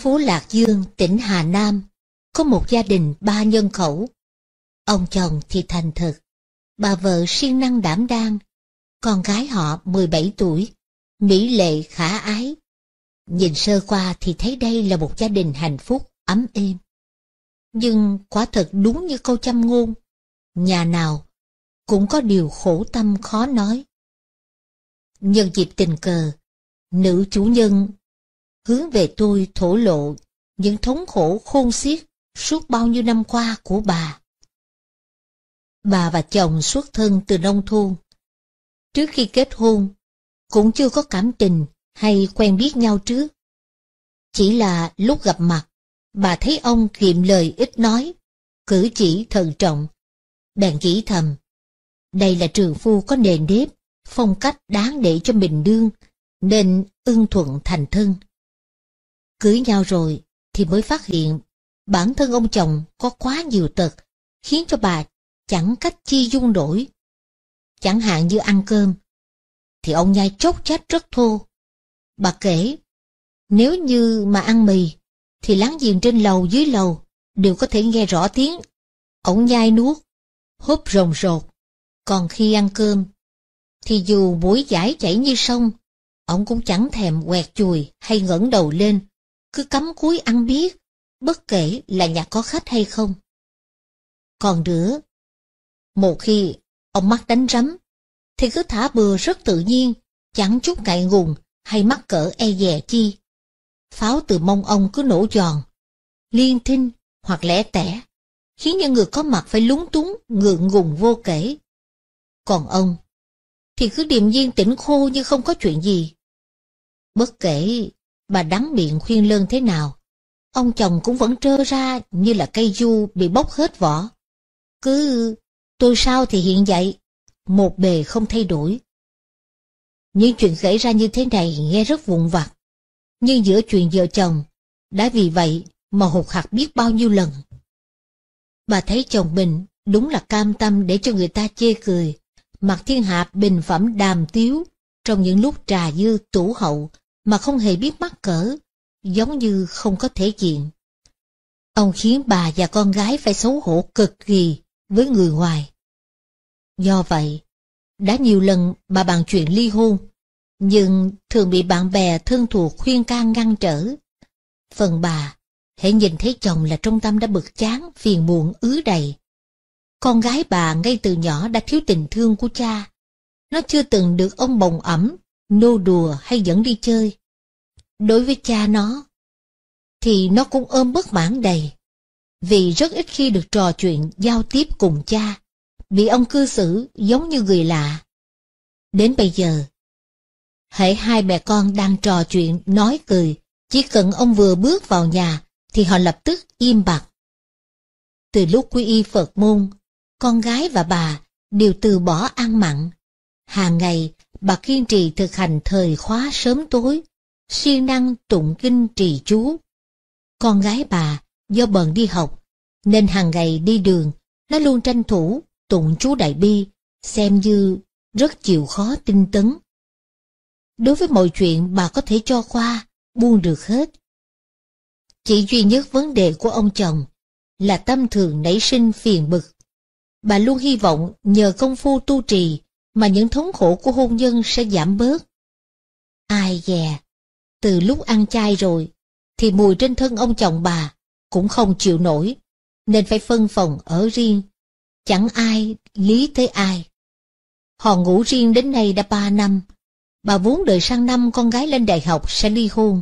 Phố Lạc Dương, tỉnh Hà Nam Có một gia đình ba nhân khẩu. Ông chồng thì thành thực, bà vợ siêng năng đảm đang, con gái họ 17 tuổi, mỹ lệ khả ái. Nhìn sơ qua thì thấy đây là một gia đình hạnh phúc, ấm êm. Nhưng quả thật đúng như câu châm ngôn, nhà nào cũng có điều khổ tâm khó nói. Nhân dịp tình cờ, nữ chủ nhân hướng về tôi thổ lộ những thống khổ khôn xiết suốt bao nhiêu năm qua của bà. Bà và chồng xuất thân từ nông thôn. Trước khi kết hôn, cũng chưa có cảm tình hay quen biết nhau trước. Chỉ là lúc gặp mặt, bà thấy ông kiệm lời ít nói, cử chỉ thận trọng. Bèn nghĩ thầm, đây là trường phu có nền nếp, phong cách đáng để cho mình đương, nên ưng thuận thành thân. Cưới nhau rồi thì mới phát hiện bản thân ông chồng có quá nhiều tật, khiến cho bà chẳng cách chi dung nổi. Chẳng hạn như ăn cơm, thì ông nhai chốc chết rất thô. Bà kể, nếu như mà ăn mì, thì láng giềng trên lầu dưới lầu đều có thể nghe rõ tiếng. Ông nhai nuốt, húp rồng rột. Còn khi ăn cơm, thì dù buổi giải chảy như sông, ông cũng chẳng thèm quẹt chùi hay ngẩng đầu lên, cứ cắm cúi ăn biết, bất kể là nhà có khách hay không. Còn nữa, một khi ông mắc đánh rắm, thì cứ thả bừa rất tự nhiên, chẳng chút ngại ngùng hay mắc cỡ e dè chi. Pháo từ mông ông cứ nổ giòn, liên thinh hoặc lẻ tẻ, khiến những người có mặt phải lúng túng, ngượng ngùng vô kể. Còn ông, thì cứ điềm nhiên tỉnh khô như không có chuyện gì. Bất kể bà đắng miệng khuyên lơn thế nào, ông chồng cũng vẫn trơ ra như là cây du bị bóc hết vỏ. Cứ tôi sao thì hiện vậy, một bề không thay đổi. Những chuyện xảy ra như thế này nghe rất vụn vặt, nhưng giữa chuyện vợ chồng, đã vì vậy mà hụt hạt biết bao nhiêu lần. Bà thấy chồng mình đúng là cam tâm để cho người ta chê cười, Mặt thiên hạ bình phẩm đàm tiếu, trong những lúc trà dư tủ hậu, mà không hề biết mắc cỡ, giống như không có thể diện. Ông khiến bà và con gái phải xấu hổ cực kỳ với người ngoài. Do vậy, đã nhiều lần bà bàn chuyện ly hôn, nhưng thường bị bạn bè thân thuộc khuyên can ngăn trở. Phần bà, hãy nhìn thấy chồng là trong tâm đã bực chán, phiền muộn ứ đầy. Con gái bà ngay từ nhỏ đã thiếu tình thương của cha. Nó chưa từng được ông bồng ẩm, nô đùa hay dẫn đi chơi. Đối với cha nó, thì nó cũng ôm bất mãn đầy. Vì rất ít khi được trò chuyện giao tiếp cùng cha, bị ông cư xử giống như người lạ. Đến bây giờ, hễ hai mẹ con đang trò chuyện nói cười, chỉ cần ông vừa bước vào nhà thì họ lập tức im bặt. Từ lúc quy y Phật môn, con gái và bà đều từ bỏ ăn mặn. Hàng ngày, bà kiên trì thực hành thời khóa sớm tối, siêng năng tụng kinh trì chú. Con gái bà do bận đi học, nên hàng ngày đi đường, nó luôn tranh thủ tụng chú Đại Bi, xem như rất chịu khó tinh tấn. Đối với mọi chuyện bà có thể cho qua, buông được hết. Chỉ duy nhất vấn đề của ông chồng là tâm thường nảy sinh phiền bực Bà luôn hy vọng nhờ công phu tu trì mà những thống khổ của hôn nhân sẽ giảm bớt. Ai dè, từ lúc ăn chay rồi, thì mùi trên thân ông chồng bà cũng không chịu nổi, nên phải phân phòng ở riêng. Chẳng ai lý tới ai. Họ ngủ riêng đến nay đã ba năm. Bà vốn đợi sang năm con gái lên đại học sẽ ly hôn.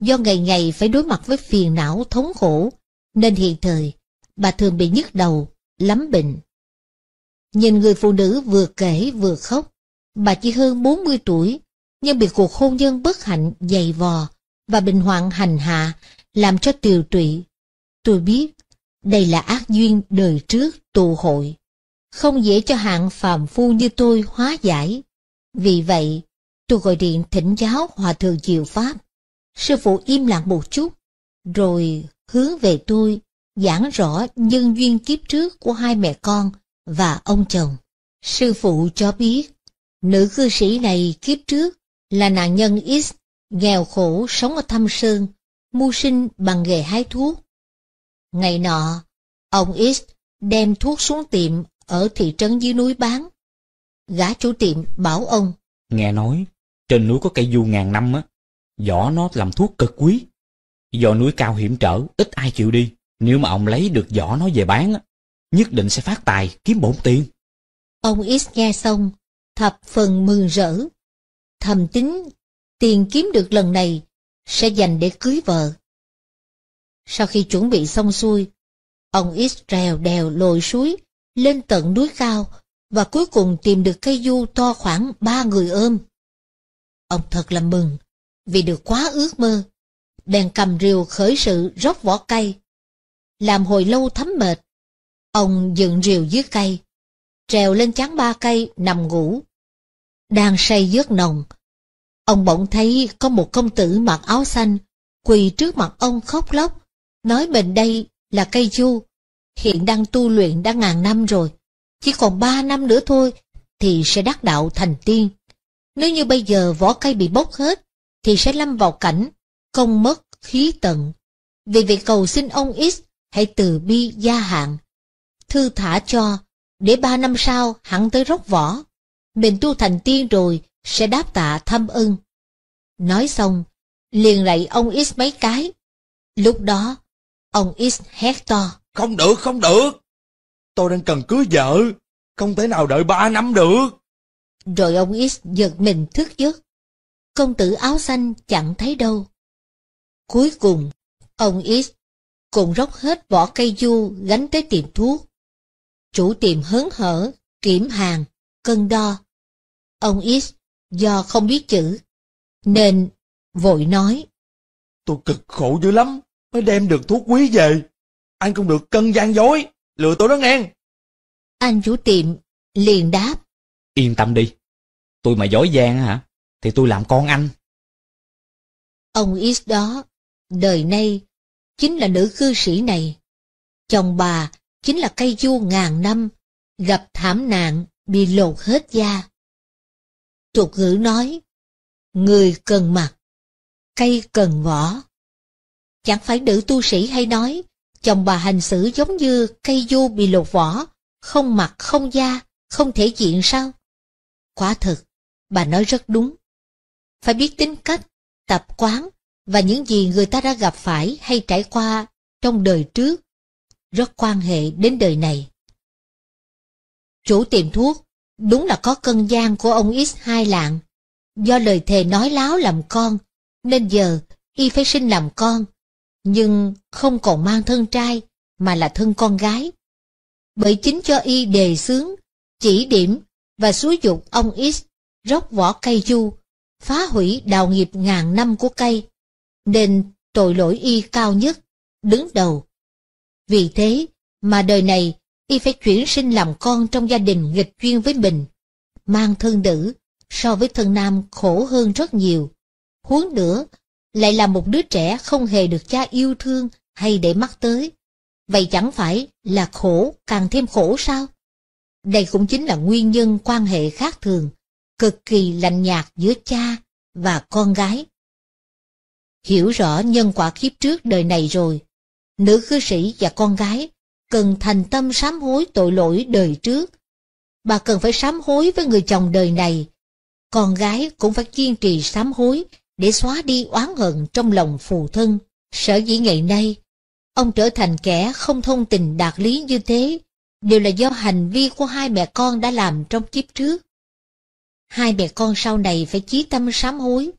Do ngày ngày phải đối mặt với phiền não thống khổ, nên hiện thời, bà thường bị nhức đầu, lắm bệnh. Nhìn người phụ nữ vừa kể vừa khóc, bà chỉ hơn 40 tuổi, nhưng bị cuộc hôn nhân bất hạnh dày vò và bình hoạn hành hạ làm cho tiều tụy. Tôi biết, đây là ác duyên đời trước tù hội, không dễ cho hạng phàm phu như tôi hóa giải. Vì vậy, tôi gọi điện thỉnh giáo Hòa Thượng Diệu Pháp. Sư phụ im lặng một chút, rồi hướng về tôi giảng rõ nhân duyên kiếp trước của hai mẹ con và ông chồng. Sư phụ cho biết, nữ cư sĩ này kiếp trước là nạn nhân X, nghèo khổ sống ở Thâm Sơn, mưu sinh bằng nghề hái thuốc. Ngày nọ, ông X đem thuốc xuống tiệm ở thị trấn dưới núi bán. Gã chủ tiệm bảo ông. Nghe nói, trên núi có cây du ngàn năm á, vỏ nó làm thuốc cực quý. Do núi cao hiểm trở, ít ai chịu đi. Nếu mà ông lấy được vỏ nó về bán, nhất định sẽ phát tài, kiếm bổn tiền. Ông X nghe xong, thập phần mừng rỡ. Thầm tính, tiền kiếm được lần này sẽ dành để cưới vợ. Sau khi chuẩn bị xong xuôi, ông X trèo đèo lội suối, lên tận núi cao và cuối cùng tìm được cây du to khoảng ba người ôm. Ông thật là mừng vì được quá ước mơ. Bèn cầm rìu khởi sự róc vỏ cây, làm hồi lâu thấm mệt. Ông dựng rìu dưới cây, trèo lên chán ba cây nằm ngủ. Đang say giấc nồng, ông bỗng thấy có một công tử mặc áo xanh quỳ trước mặt ông khóc lóc, nói mình đây là cây chu, hiện đang tu luyện đã ngàn năm rồi, chỉ còn ba năm nữa thôi thì sẽ đắc đạo thành tiên. Nếu như bây giờ vỏ cây bị bốc hết, thì sẽ lâm vào cảnh công mất khí tận. Vì vậy cầu xin ông X hãy từ bi gia hạn. Thư thả cho, để ba năm sau hẳn tới rốc võ. Mình tu thành tiên rồi, sẽ đáp tạ thâm ưng. Nói xong, liền lạy ông X mấy cái. Lúc đó, ông X hét to. Không được, không được. Tôi đang cần cưới vợ, không thể nào đợi ba năm được. Rồi ông X giật mình thức giấc. Công tử áo xanh chẳng thấy đâu. Cuối cùng, ông X cùng róc hết vỏ cây du gánh tới tiệm thuốc. Chủ tiệm hớn hở, kiểm hàng, cân đo. Ông X do không biết chữ, nên vội nói. Tôi cực khổ dữ lắm, mới đem được thuốc quý về. Anh không được cân gian dối, lừa tôi đó nghe. Anh chủ tiệm liền đáp. Yên tâm đi, tôi mà dối gian hả, thì tôi làm con anh. Ông X đó, đời nay chính là nữ cư sĩ này. Chồng bà chính là cây du ngàn năm, gặp thảm nạn, bị lột hết da. Tục ngữ nói, người cần mặt, cây cần vỏ. Chẳng phải nữ tu sĩ hay nói, chồng bà hành xử giống như cây du bị lột vỏ, không mặt không da, không thể diện sao? Quả thực, bà nói rất đúng. Phải biết tính cách, tập quán, và những gì người ta đã gặp phải hay trải qua trong đời trước rất quan hệ đến đời này. Chủ tiệm thuốc đúng là có cân gian của ông X hai lạng. Do lời thề nói láo làm con, nên giờ y phải sinh làm con, nhưng không còn mang thân trai mà là thân con gái. Bởi chính cho y đề xướng, chỉ điểm và xúi dục ông X róc vỏ cây du, phá hủy đào nghiệp ngàn năm của cây nên tội lỗi y cao nhất, đứng đầu. Vì thế mà đời này y phải chuyển sinh làm con trong gia đình nghịch duyên với mình, mang thân nữ so với thân nam khổ hơn rất nhiều. Huống nữa, lại là một đứa trẻ không hề được cha yêu thương hay để mắt tới. Vậy chẳng phải là khổ càng thêm khổ sao? Đây cũng chính là nguyên nhân quan hệ khác thường, cực kỳ lạnh nhạt giữa cha và con gái hiểu rõ nhân quả kiếp trước đời này rồi. Nữ cư sĩ và con gái cần thành tâm sám hối tội lỗi đời trước. Bà cần phải sám hối với người chồng đời này. Con gái cũng phải kiên trì sám hối để xóa đi oán hận trong lòng phù thân. Sở dĩ ngày nay, ông trở thành kẻ không thông tình đạt lý như thế, đều là do hành vi của hai mẹ con đã làm trong kiếp trước. Hai mẹ con sau này phải chí tâm sám hối,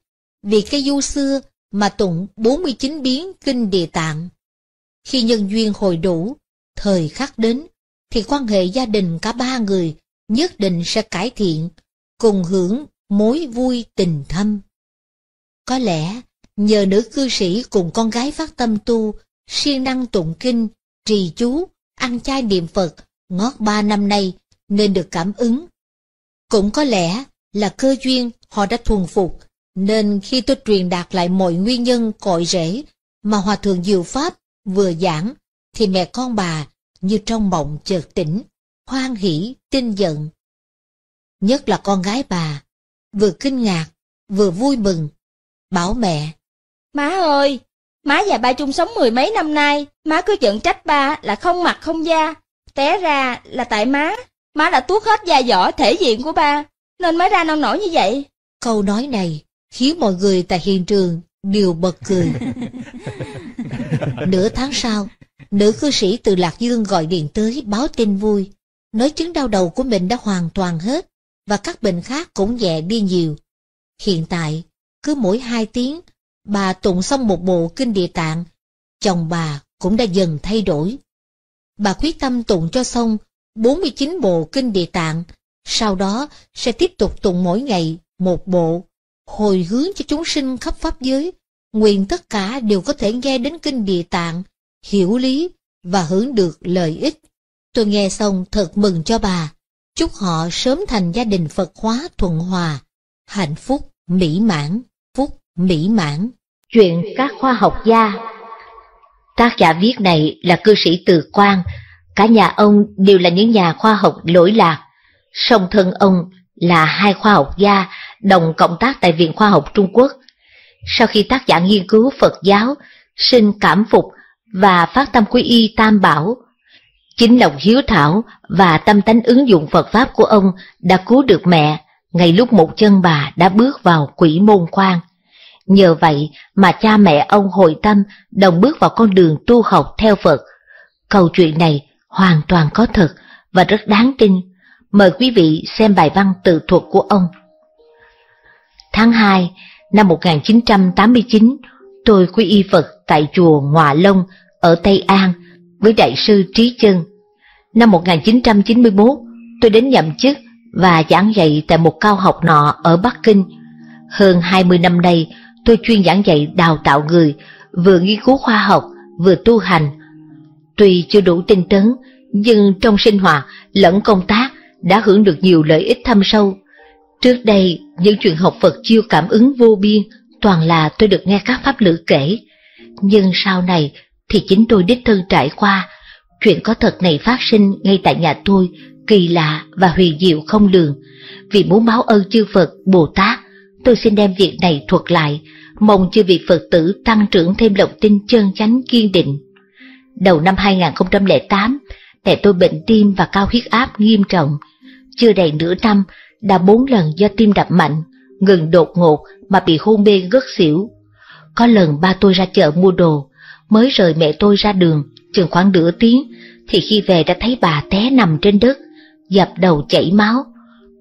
vì cái du xưa mà tụng 49 biến kinh địa tạng. Khi nhân duyên hồi đủ, thời khắc đến, thì quan hệ gia đình cả ba người nhất định sẽ cải thiện, cùng hưởng mối vui tình thâm. Có lẽ, nhờ nữ cư sĩ cùng con gái phát tâm tu, siêng năng tụng kinh, trì chú, ăn chay niệm Phật, ngót ba năm nay nên được cảm ứng. Cũng có lẽ là cơ duyên họ đã thuần phục nên khi tôi truyền đạt lại mọi nguyên nhân cội rễ mà Hòa Thượng Diệu Pháp vừa giảng, thì mẹ con bà như trong mộng chợt tỉnh, hoan hỉ, tin giận. Nhất là con gái bà, vừa kinh ngạc, vừa vui mừng, bảo mẹ. Má ơi, má và ba chung sống mười mấy năm nay, má cứ giận trách ba là không mặt không da, té ra là tại má, má đã tuốt hết da vỏ thể diện của ba, nên mới ra nông nổi như vậy. Câu nói này khiến mọi người tại hiện trường đều bật cười. *laughs* Nửa tháng sau, nữ cư sĩ từ Lạc Dương gọi điện tới báo tin vui, nói chứng đau đầu của mình đã hoàn toàn hết và các bệnh khác cũng nhẹ đi nhiều. Hiện tại, cứ mỗi hai tiếng, bà tụng xong một bộ kinh địa tạng, chồng bà cũng đã dần thay đổi. Bà quyết tâm tụng cho xong 49 bộ kinh địa tạng, sau đó sẽ tiếp tục tụng mỗi ngày một bộ hồi hướng cho chúng sinh khắp pháp giới, nguyện tất cả đều có thể nghe đến kinh địa tạng, hiểu lý và hưởng được lợi ích. Tôi nghe xong thật mừng cho bà, chúc họ sớm thành gia đình Phật hóa thuận hòa, hạnh phúc, mỹ mãn, phúc, mỹ mãn. Chuyện các khoa học gia Tác giả viết này là cư sĩ Từ Quang, cả nhà ông đều là những nhà khoa học lỗi lạc, song thân ông là hai khoa học gia đồng cộng tác tại Viện Khoa học Trung Quốc. Sau khi tác giả nghiên cứu Phật giáo, sinh cảm phục và phát tâm quý y Tam Bảo, chính lòng hiếu thảo và tâm tánh ứng dụng Phật Pháp của ông đã cứu được mẹ, ngay lúc một chân bà đã bước vào quỷ môn khoan. Nhờ vậy mà cha mẹ ông hồi tâm đồng bước vào con đường tu học theo Phật. Câu chuyện này hoàn toàn có thật và rất đáng tin. Mời quý vị xem bài văn tự thuật của ông. Tháng 2 năm 1989, tôi quy y Phật tại chùa Ngọa Long ở Tây An với Đại sư Trí Chân. Năm 1991, tôi đến nhậm chức và giảng dạy tại một cao học nọ ở Bắc Kinh. Hơn 20 năm nay, tôi chuyên giảng dạy đào tạo người, vừa nghiên cứu khoa học, vừa tu hành. Tuy chưa đủ tinh tấn, nhưng trong sinh hoạt lẫn công tác đã hưởng được nhiều lợi ích thâm sâu. Trước đây, những chuyện học Phật chiêu cảm ứng vô biên toàn là tôi được nghe các pháp lữ kể. Nhưng sau này thì chính tôi đích thân trải qua, chuyện có thật này phát sinh ngay tại nhà tôi, kỳ lạ và huyền diệu không lường. Vì muốn báo ơn chư Phật, Bồ Tát, tôi xin đem việc này thuật lại, mong chư vị Phật tử tăng trưởng thêm lòng tin chân chánh kiên định. Đầu năm 2008, mẹ tôi bệnh tim và cao huyết áp nghiêm trọng. Chưa đầy nửa năm, đã bốn lần do tim đập mạnh, ngừng đột ngột mà bị hôn mê gất xỉu. Có lần ba tôi ra chợ mua đồ, mới rời mẹ tôi ra đường, chừng khoảng nửa tiếng, thì khi về đã thấy bà té nằm trên đất, dập đầu chảy máu.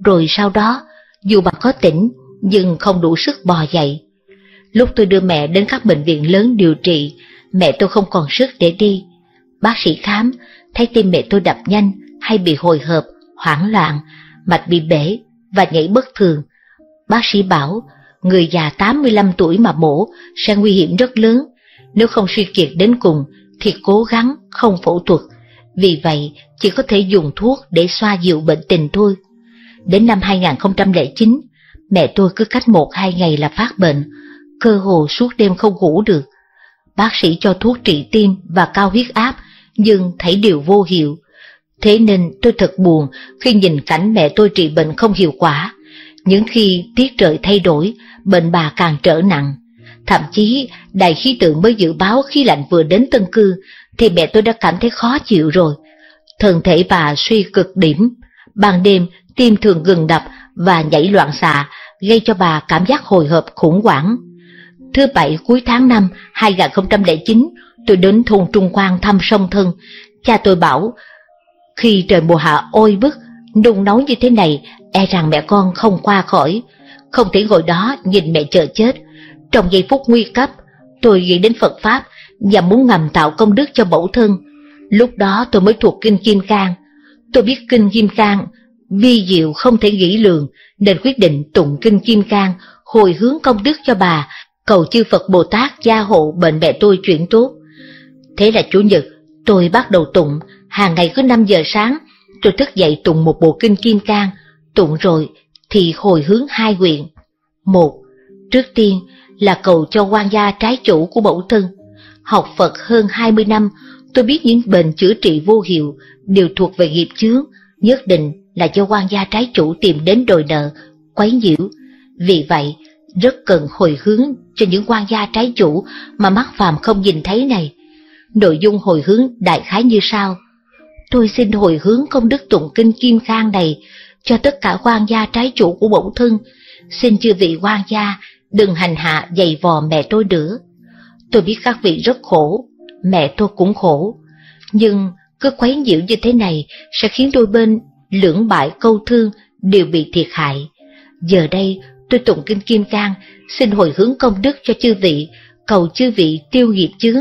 Rồi sau đó, dù bà có tỉnh, nhưng không đủ sức bò dậy. Lúc tôi đưa mẹ đến các bệnh viện lớn điều trị, mẹ tôi không còn sức để đi. Bác sĩ khám, thấy tim mẹ tôi đập nhanh hay bị hồi hộp, hoảng loạn, mạch bị bể, và nhảy bất thường. Bác sĩ bảo, người già 85 tuổi mà mổ sẽ nguy hiểm rất lớn, nếu không suy kiệt đến cùng thì cố gắng không phẫu thuật, vì vậy chỉ có thể dùng thuốc để xoa dịu bệnh tình thôi. Đến năm 2009, mẹ tôi cứ cách một hai ngày là phát bệnh, cơ hồ suốt đêm không ngủ được. Bác sĩ cho thuốc trị tim và cao huyết áp, nhưng thấy điều vô hiệu, Thế nên tôi thật buồn khi nhìn cảnh mẹ tôi trị bệnh không hiệu quả. Những khi tiết trời thay đổi, bệnh bà càng trở nặng. Thậm chí, đài khí tượng mới dự báo khi lạnh vừa đến Tân Cư, thì mẹ tôi đã cảm thấy khó chịu rồi. Thân thể bà suy cực điểm, ban đêm tim thường gừng đập và nhảy loạn xạ, gây cho bà cảm giác hồi hộp khủng hoảng. Thứ Bảy cuối tháng 5, 2009, tôi đến thôn Trung Quang thăm sông thân. Cha tôi bảo khi trời mùa hạ ôi bức, nung nấu như thế này, e rằng mẹ con không qua khỏi. Không thể ngồi đó nhìn mẹ chờ chết. Trong giây phút nguy cấp, tôi nghĩ đến Phật Pháp và muốn ngầm tạo công đức cho mẫu thân. Lúc đó tôi mới thuộc Kinh Kim Cang. Tôi biết Kinh Kim Cang, vi diệu không thể nghĩ lường, nên quyết định tụng Kinh Kim Cang, hồi hướng công đức cho bà, cầu chư Phật Bồ Tát gia hộ bệnh mẹ tôi chuyển tốt. Thế là Chủ nhật, tôi bắt đầu tụng, hàng ngày cứ 5 giờ sáng, tôi thức dậy tụng một bộ kinh Kim Cang, tụng rồi thì hồi hướng hai nguyện. Một, trước tiên là cầu cho quan gia trái chủ của mẫu thân. Học Phật hơn 20 năm, tôi biết những bệnh chữa trị vô hiệu đều thuộc về nghiệp chướng, nhất định là do quan gia trái chủ tìm đến đòi nợ, quấy nhiễu. Vì vậy, rất cần hồi hướng cho những quan gia trái chủ mà mắt phàm không nhìn thấy này. Nội dung hồi hướng đại khái như sau. Tôi xin hồi hướng công đức tụng kinh Kim Khang này cho tất cả quan gia trái chủ của bổn thân. Xin chư vị quan gia đừng hành hạ dày vò mẹ tôi nữa. Tôi biết các vị rất khổ, mẹ tôi cũng khổ. Nhưng cứ quấy nhiễu như thế này sẽ khiến đôi bên lưỡng bại câu thương đều bị thiệt hại. Giờ đây tôi tụng kinh Kim Cang xin hồi hướng công đức cho chư vị, cầu chư vị tiêu nghiệp chướng,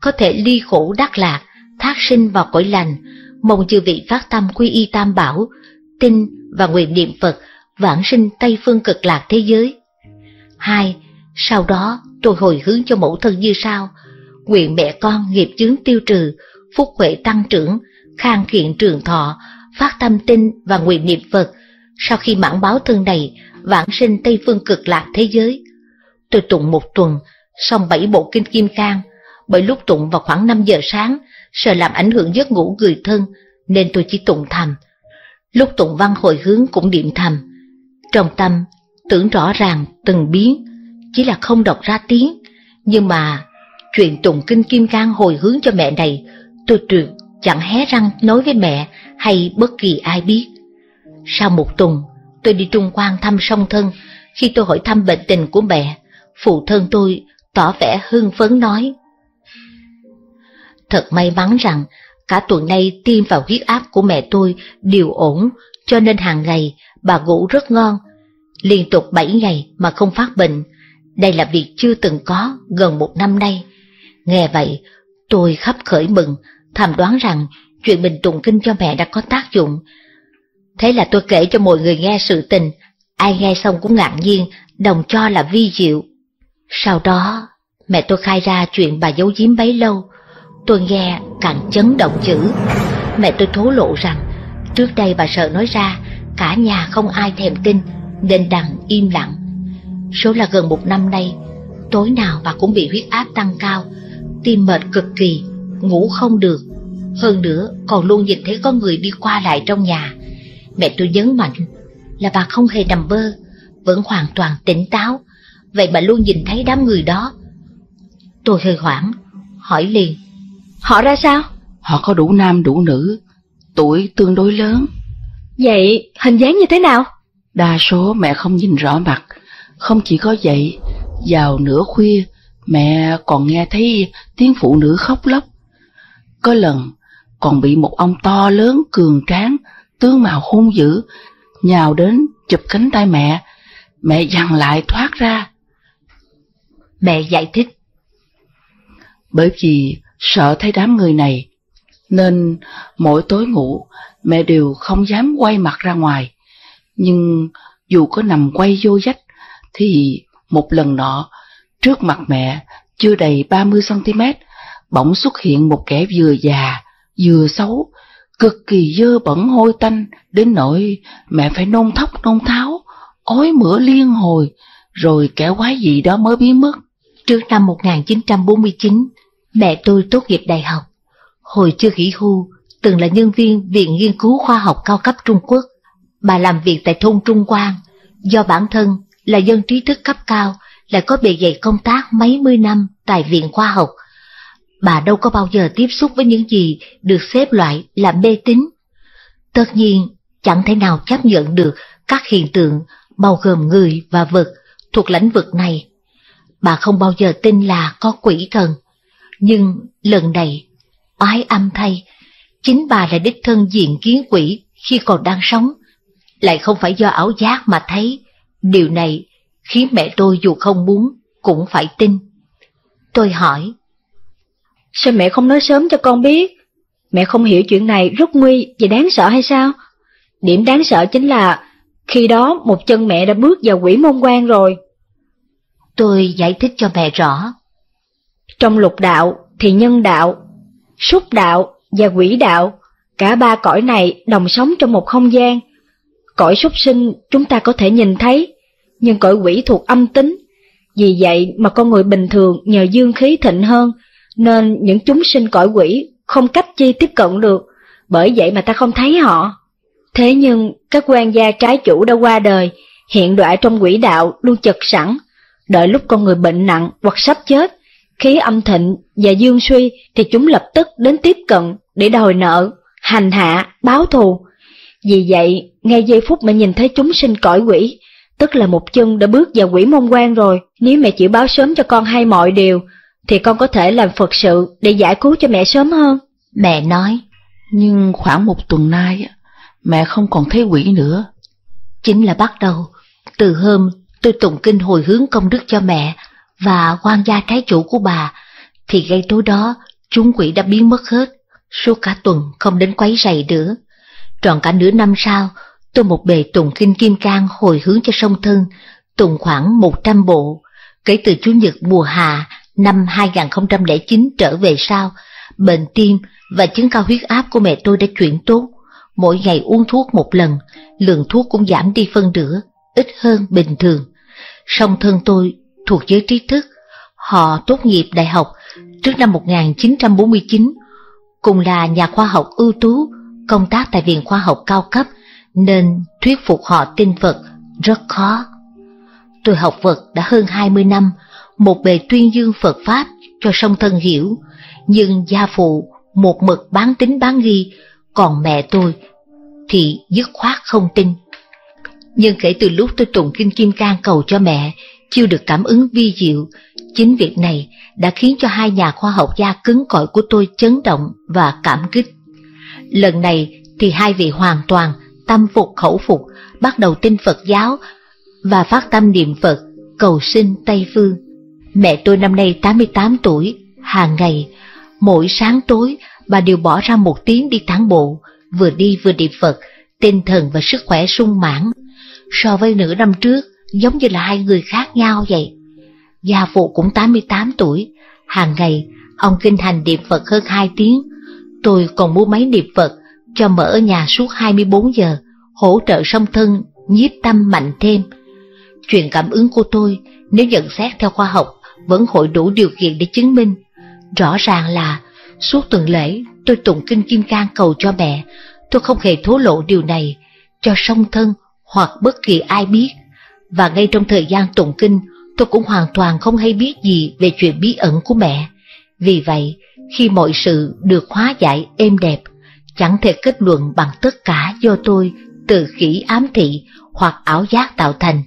có thể ly khổ đắc lạc, thác sinh vào cõi lành, mong chư vị phát tâm quy y tam bảo, tin và nguyện niệm Phật vãng sinh Tây phương cực lạc thế giới. hai Sau đó tôi hồi hướng cho mẫu thân như sau, nguyện mẹ con nghiệp chướng tiêu trừ, phúc huệ tăng trưởng, khang kiện trường thọ, phát tâm tin và nguyện niệm Phật, sau khi mãn báo thân này, vãng sinh Tây phương cực lạc thế giới. Tôi tụng một tuần, xong bảy bộ kinh Kim Cang, bởi lúc tụng vào khoảng 5 giờ sáng sợ làm ảnh hưởng giấc ngủ người thân, nên tôi chỉ tụng thầm. Lúc tụng văn hồi hướng cũng niệm thầm. Trong tâm, tưởng rõ ràng từng biến, chỉ là không đọc ra tiếng. Nhưng mà, chuyện tụng kinh kim cang hồi hướng cho mẹ này, tôi tuyệt chẳng hé răng nói với mẹ hay bất kỳ ai biết. Sau một tuần, tôi đi Trung quan thăm song thân, khi tôi hỏi thăm bệnh tình của mẹ, phụ thân tôi tỏ vẻ hưng phấn nói Thật may mắn rằng, cả tuần nay tim và huyết áp của mẹ tôi đều ổn, cho nên hàng ngày bà ngủ rất ngon, liên tục 7 ngày mà không phát bệnh. Đây là việc chưa từng có gần một năm nay. Nghe vậy, tôi khắp khởi mừng, thầm đoán rằng chuyện mình tụng kinh cho mẹ đã có tác dụng. Thế là tôi kể cho mọi người nghe sự tình, ai nghe xong cũng ngạc nhiên, đồng cho là vi diệu. Sau đó, mẹ tôi khai ra chuyện bà giấu giếm bấy lâu, Tôi nghe càng chấn động chữ Mẹ tôi thố lộ rằng Trước đây bà sợ nói ra Cả nhà không ai thèm tin Nên đằng im lặng Số là gần một năm nay Tối nào bà cũng bị huyết áp tăng cao Tim mệt cực kỳ Ngủ không được Hơn nữa còn luôn nhìn thấy có người đi qua lại trong nhà Mẹ tôi nhấn mạnh Là bà không hề nằm bơ Vẫn hoàn toàn tỉnh táo Vậy bà luôn nhìn thấy đám người đó Tôi hơi hoảng Hỏi liền Họ ra sao? Họ có đủ nam đủ nữ, tuổi tương đối lớn. Vậy hình dáng như thế nào? Đa số mẹ không nhìn rõ mặt, không chỉ có vậy, vào nửa khuya mẹ còn nghe thấy tiếng phụ nữ khóc lóc. Có lần còn bị một ông to lớn cường tráng, tướng mạo hung dữ, nhào đến chụp cánh tay mẹ, mẹ dằn lại thoát ra. Mẹ giải thích. Bởi vì sợ thấy đám người này, nên mỗi tối ngủ mẹ đều không dám quay mặt ra ngoài. Nhưng dù có nằm quay vô dách thì một lần nọ, trước mặt mẹ chưa đầy 30cm, bỗng xuất hiện một kẻ vừa già, vừa xấu, cực kỳ dơ bẩn hôi tanh, đến nỗi mẹ phải nôn thóc nôn tháo, ói mửa liên hồi, rồi kẻ quái gì đó mới biến mất. Trước năm 1949, Mẹ tôi tốt nghiệp đại học. Hồi chưa nghỉ hưu, từng là nhân viên Viện Nghiên cứu Khoa học Cao cấp Trung Quốc. Bà làm việc tại thôn Trung Quang. Do bản thân là dân trí thức cấp cao, lại có bề dày công tác mấy mươi năm tại Viện Khoa học. Bà đâu có bao giờ tiếp xúc với những gì được xếp loại là mê tín. Tất nhiên, chẳng thể nào chấp nhận được các hiện tượng bao gồm người và vật thuộc lĩnh vực này. Bà không bao giờ tin là có quỷ thần nhưng lần này, ái âm thay, chính bà là đích thân diện kiến quỷ khi còn đang sống, lại không phải do ảo giác mà thấy. Điều này khiến mẹ tôi dù không muốn cũng phải tin. Tôi hỏi, sao mẹ không nói sớm cho con biết? Mẹ không hiểu chuyện này rất nguy và đáng sợ hay sao? Điểm đáng sợ chính là khi đó một chân mẹ đã bước vào quỷ môn quan rồi. Tôi giải thích cho mẹ rõ. Trong lục đạo thì nhân đạo, súc đạo và quỷ đạo, cả ba cõi này đồng sống trong một không gian. Cõi súc sinh chúng ta có thể nhìn thấy, nhưng cõi quỷ thuộc âm tính. Vì vậy mà con người bình thường nhờ dương khí thịnh hơn, nên những chúng sinh cõi quỷ không cách chi tiếp cận được, bởi vậy mà ta không thấy họ. Thế nhưng, các quan gia trái chủ đã qua đời, hiện đọa trong quỷ đạo luôn chật sẵn, đợi lúc con người bệnh nặng hoặc sắp chết khí âm thịnh và dương suy thì chúng lập tức đến tiếp cận để đòi nợ, hành hạ, báo thù. Vì vậy, ngay giây phút mẹ nhìn thấy chúng sinh cõi quỷ, tức là một chân đã bước vào quỷ môn quan rồi, nếu mẹ chỉ báo sớm cho con hay mọi điều, thì con có thể làm Phật sự để giải cứu cho mẹ sớm hơn. Mẹ nói, nhưng khoảng một tuần nay, mẹ không còn thấy quỷ nữa. Chính là bắt đầu, từ hôm tôi tụng kinh hồi hướng công đức cho mẹ và quan gia trái chủ của bà, thì gây tối đó chúng quỷ đã biến mất hết, suốt cả tuần không đến quấy rầy nữa. Tròn cả nửa năm sau, tôi một bề tùng kinh kim cang hồi hướng cho sông Thân, tùng khoảng 100 bộ. Kể từ Chủ nhật mùa hạ năm 2009 trở về sau, bệnh tim và chứng cao huyết áp của mẹ tôi đã chuyển tốt. Mỗi ngày uống thuốc một lần, lượng thuốc cũng giảm đi phân nửa, ít hơn bình thường. Song thân tôi thuộc giới trí thức. Họ tốt nghiệp đại học trước năm 1949, cùng là nhà khoa học ưu tú, công tác tại Viện Khoa học cao cấp, nên thuyết phục họ tin Phật rất khó. Tôi học Phật đã hơn 20 năm, một bề tuyên dương Phật Pháp cho song thân hiểu, nhưng gia phụ một mực bán tính bán ghi, còn mẹ tôi thì dứt khoát không tin. Nhưng kể từ lúc tôi tụng Kinh Kim Cang cầu cho mẹ, chưa được cảm ứng vi diệu. Chính việc này đã khiến cho hai nhà khoa học gia cứng cỏi của tôi chấn động và cảm kích. Lần này thì hai vị hoàn toàn tâm phục khẩu phục, bắt đầu tin Phật giáo và phát tâm niệm Phật, cầu sinh Tây Phương. Mẹ tôi năm nay 88 tuổi, hàng ngày, mỗi sáng tối bà đều bỏ ra một tiếng đi tản bộ, vừa đi vừa niệm Phật, tinh thần và sức khỏe sung mãn. So với nửa năm trước, giống như là hai người khác nhau vậy. Gia phụ cũng 88 tuổi, hàng ngày ông kinh hành niệm Phật hơn 2 tiếng, tôi còn mua máy niệm Phật cho mở ở nhà suốt 24 giờ, hỗ trợ song thân, nhiếp tâm mạnh thêm. Chuyện cảm ứng của tôi, nếu nhận xét theo khoa học, vẫn hội đủ điều kiện để chứng minh. Rõ ràng là, suốt tuần lễ, tôi tụng kinh kim cang cầu cho mẹ, tôi không hề thố lộ điều này, cho song thân hoặc bất kỳ ai biết và ngay trong thời gian tụng kinh, tôi cũng hoàn toàn không hay biết gì về chuyện bí ẩn của mẹ. Vì vậy, khi mọi sự được hóa giải êm đẹp, chẳng thể kết luận bằng tất cả do tôi từ khỉ ám thị hoặc ảo giác tạo thành.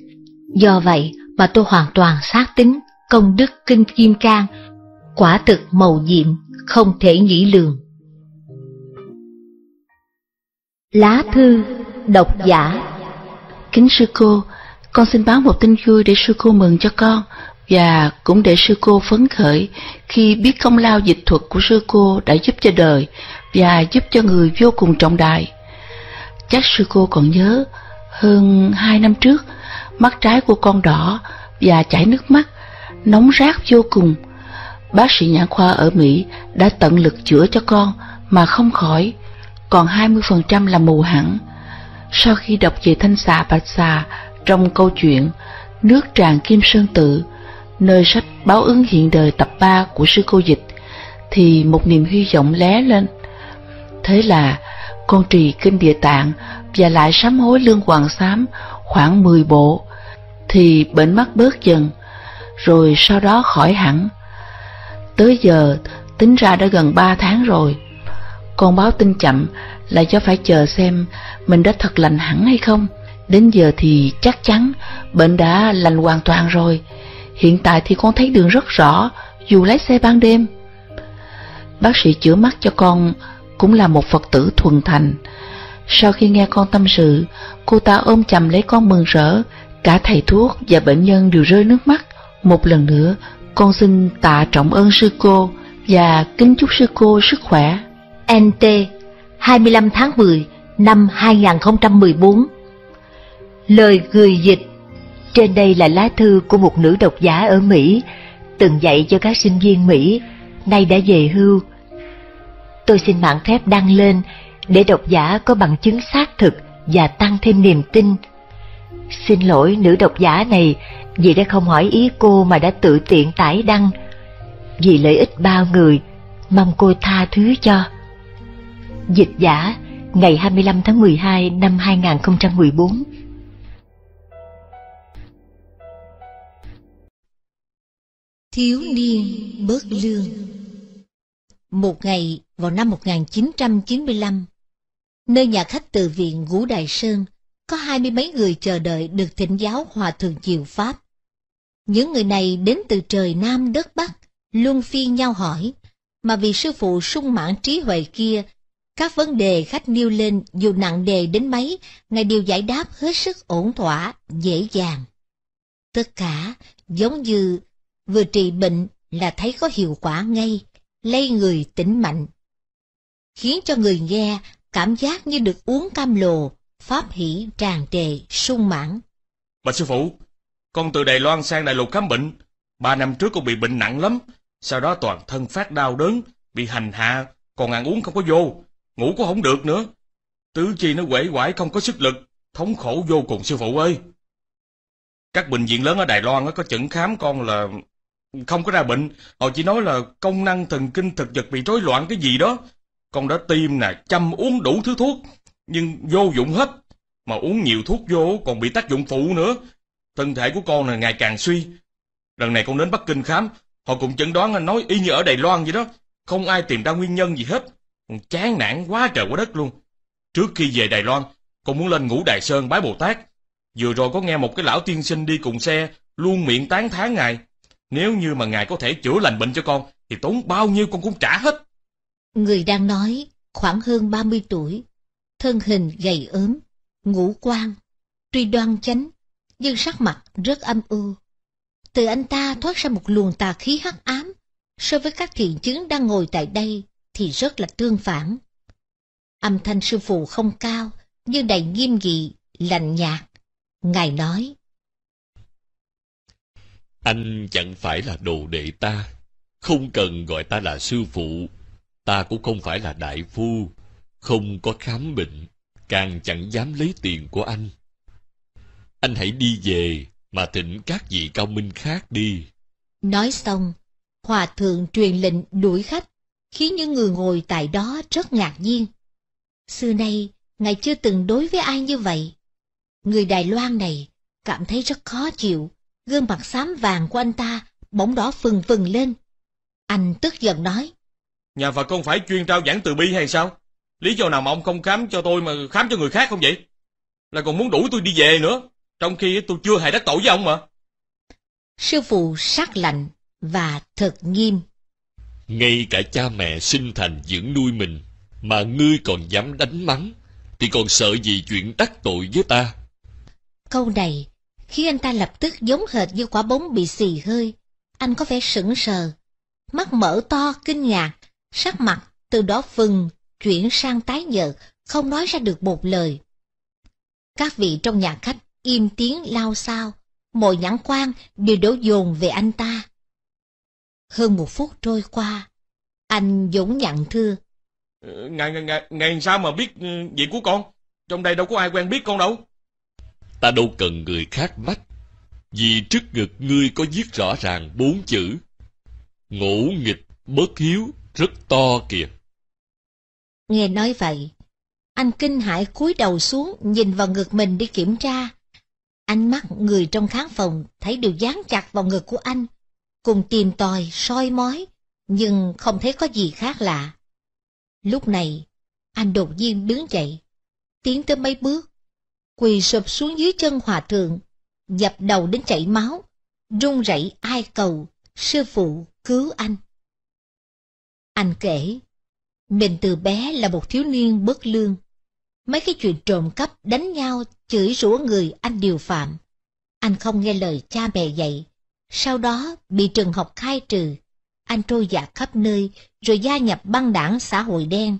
Do vậy mà tôi hoàn toàn xác tính công đức kinh kim cang, quả thực màu nhiệm, không thể nghĩ lường. Lá thư độc giả Kính sư cô, con xin báo một tin vui để sư cô mừng cho con và cũng để sư cô phấn khởi khi biết công lao dịch thuật của sư cô đã giúp cho đời và giúp cho người vô cùng trọng đại. Chắc sư cô còn nhớ hơn hai năm trước mắt trái của con đỏ và chảy nước mắt, nóng rát vô cùng. Bác sĩ nhãn khoa ở Mỹ đã tận lực chữa cho con mà không khỏi, còn 20% là mù hẳn. Sau khi đọc về thanh xà bạch xà trong câu chuyện Nước tràn Kim Sơn Tự, nơi sách báo ứng hiện đời tập 3 của sư cô dịch, thì một niềm hy vọng lé lên. Thế là con trì kinh địa tạng và lại sám hối lương hoàng sám khoảng 10 bộ, thì bệnh mắt bớt dần, rồi sau đó khỏi hẳn. Tới giờ tính ra đã gần 3 tháng rồi, con báo tin chậm là do phải chờ xem mình đã thật lành hẳn hay không. Đến giờ thì chắc chắn bệnh đã lành hoàn toàn rồi. Hiện tại thì con thấy đường rất rõ, dù lái xe ban đêm. Bác sĩ chữa mắt cho con cũng là một Phật tử thuần thành. Sau khi nghe con tâm sự, cô ta ôm chầm lấy con mừng rỡ, cả thầy thuốc và bệnh nhân đều rơi nước mắt. Một lần nữa, con xin tạ trọng ơn sư cô và kính chúc sư cô sức khỏe. NT 25 tháng 10 năm 2014 Lời người dịch Trên đây là lá thư của một nữ độc giả ở Mỹ, từng dạy cho các sinh viên Mỹ, nay đã về hưu. Tôi xin mạng phép đăng lên để độc giả có bằng chứng xác thực và tăng thêm niềm tin. Xin lỗi nữ độc giả này vì đã không hỏi ý cô mà đã tự tiện tải đăng. Vì lợi ích bao người, mong cô tha thứ cho. Dịch giả ngày 25 tháng 12 năm 2014 Thiếu niên bớt lương Một ngày vào năm 1995, nơi nhà khách từ viện Ngũ Đại Sơn có hai mươi mấy người chờ đợi được thỉnh giáo Hòa Thượng Diệu Pháp. Những người này đến từ trời Nam đất Bắc, luôn phiên nhau hỏi, mà vì sư phụ sung mãn trí huệ kia, các vấn đề khách nêu lên dù nặng đề đến mấy, Ngài đều giải đáp hết sức ổn thỏa, dễ dàng. Tất cả giống như vừa trị bệnh là thấy có hiệu quả ngay, lây người tỉnh mạnh. Khiến cho người nghe cảm giác như được uống cam lồ, pháp hỷ tràn trề, sung mãn. Bạch sư phụ, con từ Đài Loan sang Đại Lục khám bệnh. Ba năm trước con bị bệnh nặng lắm, sau đó toàn thân phát đau đớn, bị hành hạ, còn ăn uống không có vô, ngủ cũng không được nữa. Tứ chi nó quể quải không có sức lực, thống khổ vô cùng sư phụ ơi. Các bệnh viện lớn ở Đài Loan có chẩn khám con là không có ra bệnh, họ chỉ nói là công năng thần kinh thực vật bị rối loạn cái gì đó. Con đã tiêm nè, chăm uống đủ thứ thuốc, nhưng vô dụng hết. Mà uống nhiều thuốc vô còn bị tác dụng phụ nữa. Thân thể của con là ngày càng suy. Lần này con đến Bắc Kinh khám, họ cũng chẩn đoán là nói y như ở Đài Loan vậy đó. Không ai tìm ra nguyên nhân gì hết. Con chán nản quá trời quá đất luôn. Trước khi về Đài Loan, con muốn lên ngũ Đài Sơn bái Bồ Tát. Vừa rồi có nghe một cái lão tiên sinh đi cùng xe, luôn miệng tán thán ngài, nếu như mà ngài có thể chữa lành bệnh cho con, thì tốn bao nhiêu con cũng trả hết. Người đang nói, khoảng hơn 30 tuổi, thân hình gầy ốm, ngũ quan, tuy đoan chánh, nhưng sắc mặt rất âm u. Từ anh ta thoát ra một luồng tà khí hắc ám, so với các thiện chứng đang ngồi tại đây thì rất là tương phản. Âm thanh sư phụ không cao, nhưng đầy nghiêm nghị, lạnh nhạt. Ngài nói, anh chẳng phải là đồ đệ ta, không cần gọi ta là sư phụ. Ta cũng không phải là đại phu, không có khám bệnh, càng chẳng dám lấy tiền của anh. Anh hãy đi về mà thỉnh các vị cao minh khác đi. Nói xong, hòa thượng truyền lệnh đuổi khách, khiến những người ngồi tại đó rất ngạc nhiên. Xưa nay, ngài chưa từng đối với ai như vậy. Người Đài Loan này cảm thấy rất khó chịu, gương mặt xám vàng của anh ta bỗng đỏ phừng phừng lên. Anh tức giận nói. Nhà Phật không phải chuyên trao giảng từ bi hay sao? Lý do nào mà ông không khám cho tôi mà khám cho người khác không vậy? Là còn muốn đuổi tôi đi về nữa, trong khi tôi chưa hề đắc tội với ông mà. Sư phụ sắc lạnh và thật nghiêm. Ngay cả cha mẹ sinh thành dưỡng nuôi mình, mà ngươi còn dám đánh mắng, thì còn sợ gì chuyện đắc tội với ta? Câu này khiến anh ta lập tức giống hệt như quả bóng bị xì hơi. Anh có vẻ sững sờ, mắt mở to, kinh ngạc, sắc mặt từ đó phừng chuyển sang tái nhợt, không nói ra được một lời. Các vị trong nhà khách im tiếng lao sao, mọi nhãn quan đều đổ dồn về anh ta. Hơn một phút trôi qua, anh dũng dặn thưa. Ngày, ờ, ngày, ngày, ngày sao mà biết ừ, việc của con? Trong đây đâu có ai quen biết con đâu ta đâu cần người khác mách vì trước ngực ngươi có viết rõ ràng bốn chữ ngỗ nghịch bất hiếu rất to kìa nghe nói vậy anh kinh hãi cúi đầu xuống nhìn vào ngực mình đi kiểm tra ánh mắt người trong khán phòng thấy đều dán chặt vào ngực của anh cùng tìm tòi soi mói nhưng không thấy có gì khác lạ lúc này anh đột nhiên đứng dậy tiến tới mấy bước quỳ sụp xuống dưới chân hòa thượng, dập đầu đến chảy máu, run rẩy ai cầu, sư phụ cứu anh. Anh kể, mình từ bé là một thiếu niên bất lương. Mấy cái chuyện trộm cắp, đánh nhau, chửi rủa người anh điều phạm. Anh không nghe lời cha mẹ dạy. Sau đó bị trường học khai trừ. Anh trôi dạt khắp nơi, rồi gia nhập băng đảng xã hội đen.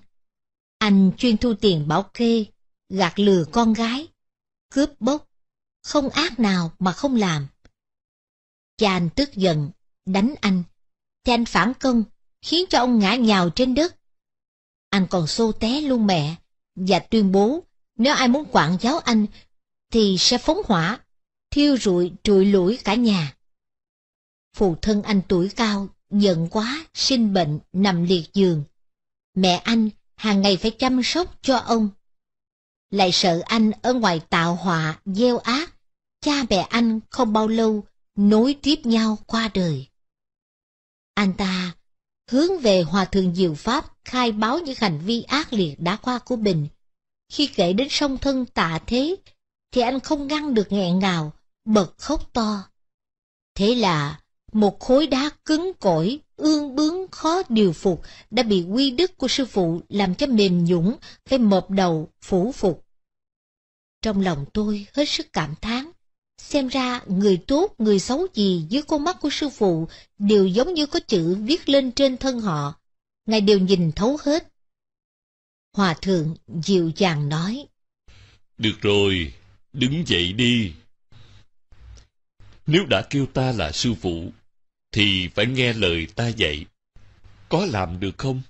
Anh chuyên thu tiền bảo kê, gạt lừa con gái, cướp bóc, không ác nào mà không làm. Cha anh tức giận, đánh anh, thì anh phản công, khiến cho ông ngã nhào trên đất. Anh còn xô té luôn mẹ, và tuyên bố nếu ai muốn quản giáo anh thì sẽ phóng hỏa, thiêu rụi trụi lũi cả nhà. Phụ thân anh tuổi cao, giận quá, sinh bệnh, nằm liệt giường. Mẹ anh hàng ngày phải chăm sóc cho ông lại sợ anh ở ngoài tạo họa, gieo ác. Cha mẹ anh không bao lâu nối tiếp nhau qua đời. Anh ta hướng về Hòa Thượng Diệu Pháp khai báo những hành vi ác liệt đã qua của mình. Khi kể đến song thân tạ thế, thì anh không ngăn được nghẹn ngào, bật khóc to. Thế là một khối đá cứng cỏi, ương bướng khó điều phục đã bị quy đức của sư phụ làm cho mềm nhũng, phải mộp đầu, phủ phục. Trong lòng tôi hết sức cảm thán. Xem ra người tốt, người xấu gì dưới con mắt của sư phụ đều giống như có chữ viết lên trên thân họ. Ngài đều nhìn thấu hết. Hòa thượng dịu dàng nói. Được rồi, đứng dậy đi. Nếu đã kêu ta là sư phụ, thì phải nghe lời ta dạy. Có làm được không?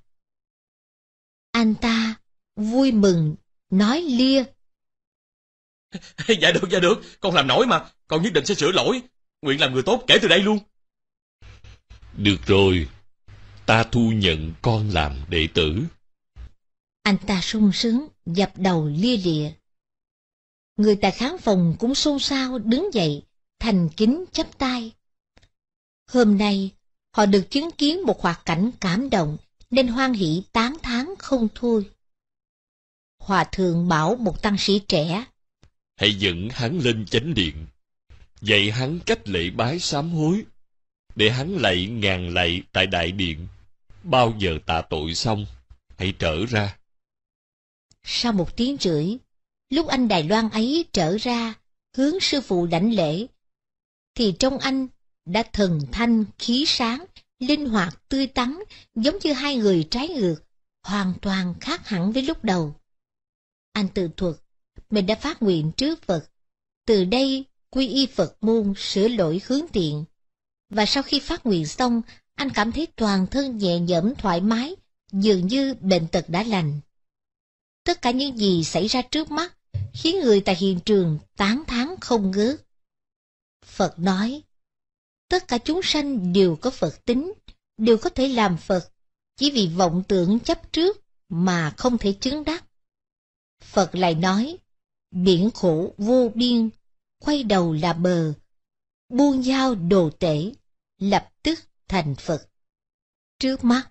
Anh ta vui mừng, nói lia *laughs* dạ được, dạ được, con làm nổi mà, con nhất định sẽ sửa lỗi, nguyện làm người tốt kể từ đây luôn. Được rồi, ta thu nhận con làm đệ tử. Anh ta sung sướng, dập đầu lia lịa. Người tài khán phòng cũng xôn xao đứng dậy, thành kính chắp tay. Hôm nay, họ được chứng kiến một hoạt cảnh cảm động, nên hoan hỷ tán thán không thôi. Hòa thượng bảo một tăng sĩ trẻ, hãy dẫn hắn lên chánh điện dạy hắn cách lễ bái sám hối để hắn lạy ngàn lạy tại đại điện bao giờ tạ tội xong hãy trở ra sau một tiếng rưỡi lúc anh đài loan ấy trở ra hướng sư phụ đảnh lễ thì trong anh đã thần thanh khí sáng linh hoạt tươi tắn giống như hai người trái ngược hoàn toàn khác hẳn với lúc đầu anh tự thuật mình đã phát nguyện trước Phật. Từ đây, quy y Phật môn sửa lỗi hướng thiện. Và sau khi phát nguyện xong, anh cảm thấy toàn thân nhẹ nhõm thoải mái, dường như bệnh tật đã lành. Tất cả những gì xảy ra trước mắt khiến người tại hiện trường tán thán không ngớt. Phật nói, tất cả chúng sanh đều có Phật tính, đều có thể làm Phật, chỉ vì vọng tưởng chấp trước mà không thể chứng đắc. Phật lại nói, biển khổ vô biên, quay đầu là bờ, buông dao đồ tể, lập tức thành Phật. Trước mắt,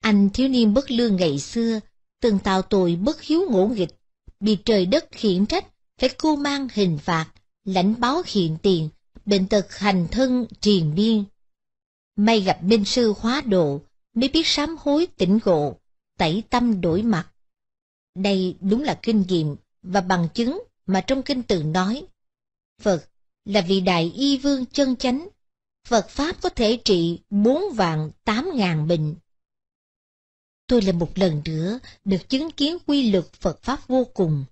anh thiếu niên bất lương ngày xưa từng tạo tội bất hiếu ngỗ nghịch, bị trời đất khiển trách, phải cưu mang hình phạt, lãnh báo hiện tiền, bệnh tật hành thân triền miên. May gặp binh sư hóa độ, mới biết sám hối tỉnh ngộ, tẩy tâm đổi mặt. Đây đúng là kinh nghiệm và bằng chứng mà trong kinh tự nói. Phật là vị đại y vương chân chánh. Phật Pháp có thể trị bốn vạn tám ngàn bệnh. Tôi là một lần nữa được chứng kiến quy luật Phật Pháp vô cùng.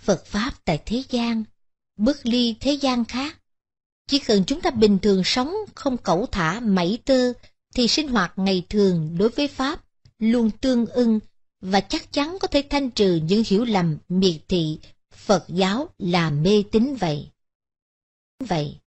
Phật Pháp tại thế gian, bước ly thế gian khác. Chỉ cần chúng ta bình thường sống không cẩu thả mảy tơ, thì sinh hoạt ngày thường đối với Pháp luôn tương ưng và chắc chắn có thể thanh trừ những hiểu lầm miệt thị Phật giáo là mê tín vậy. Vậy,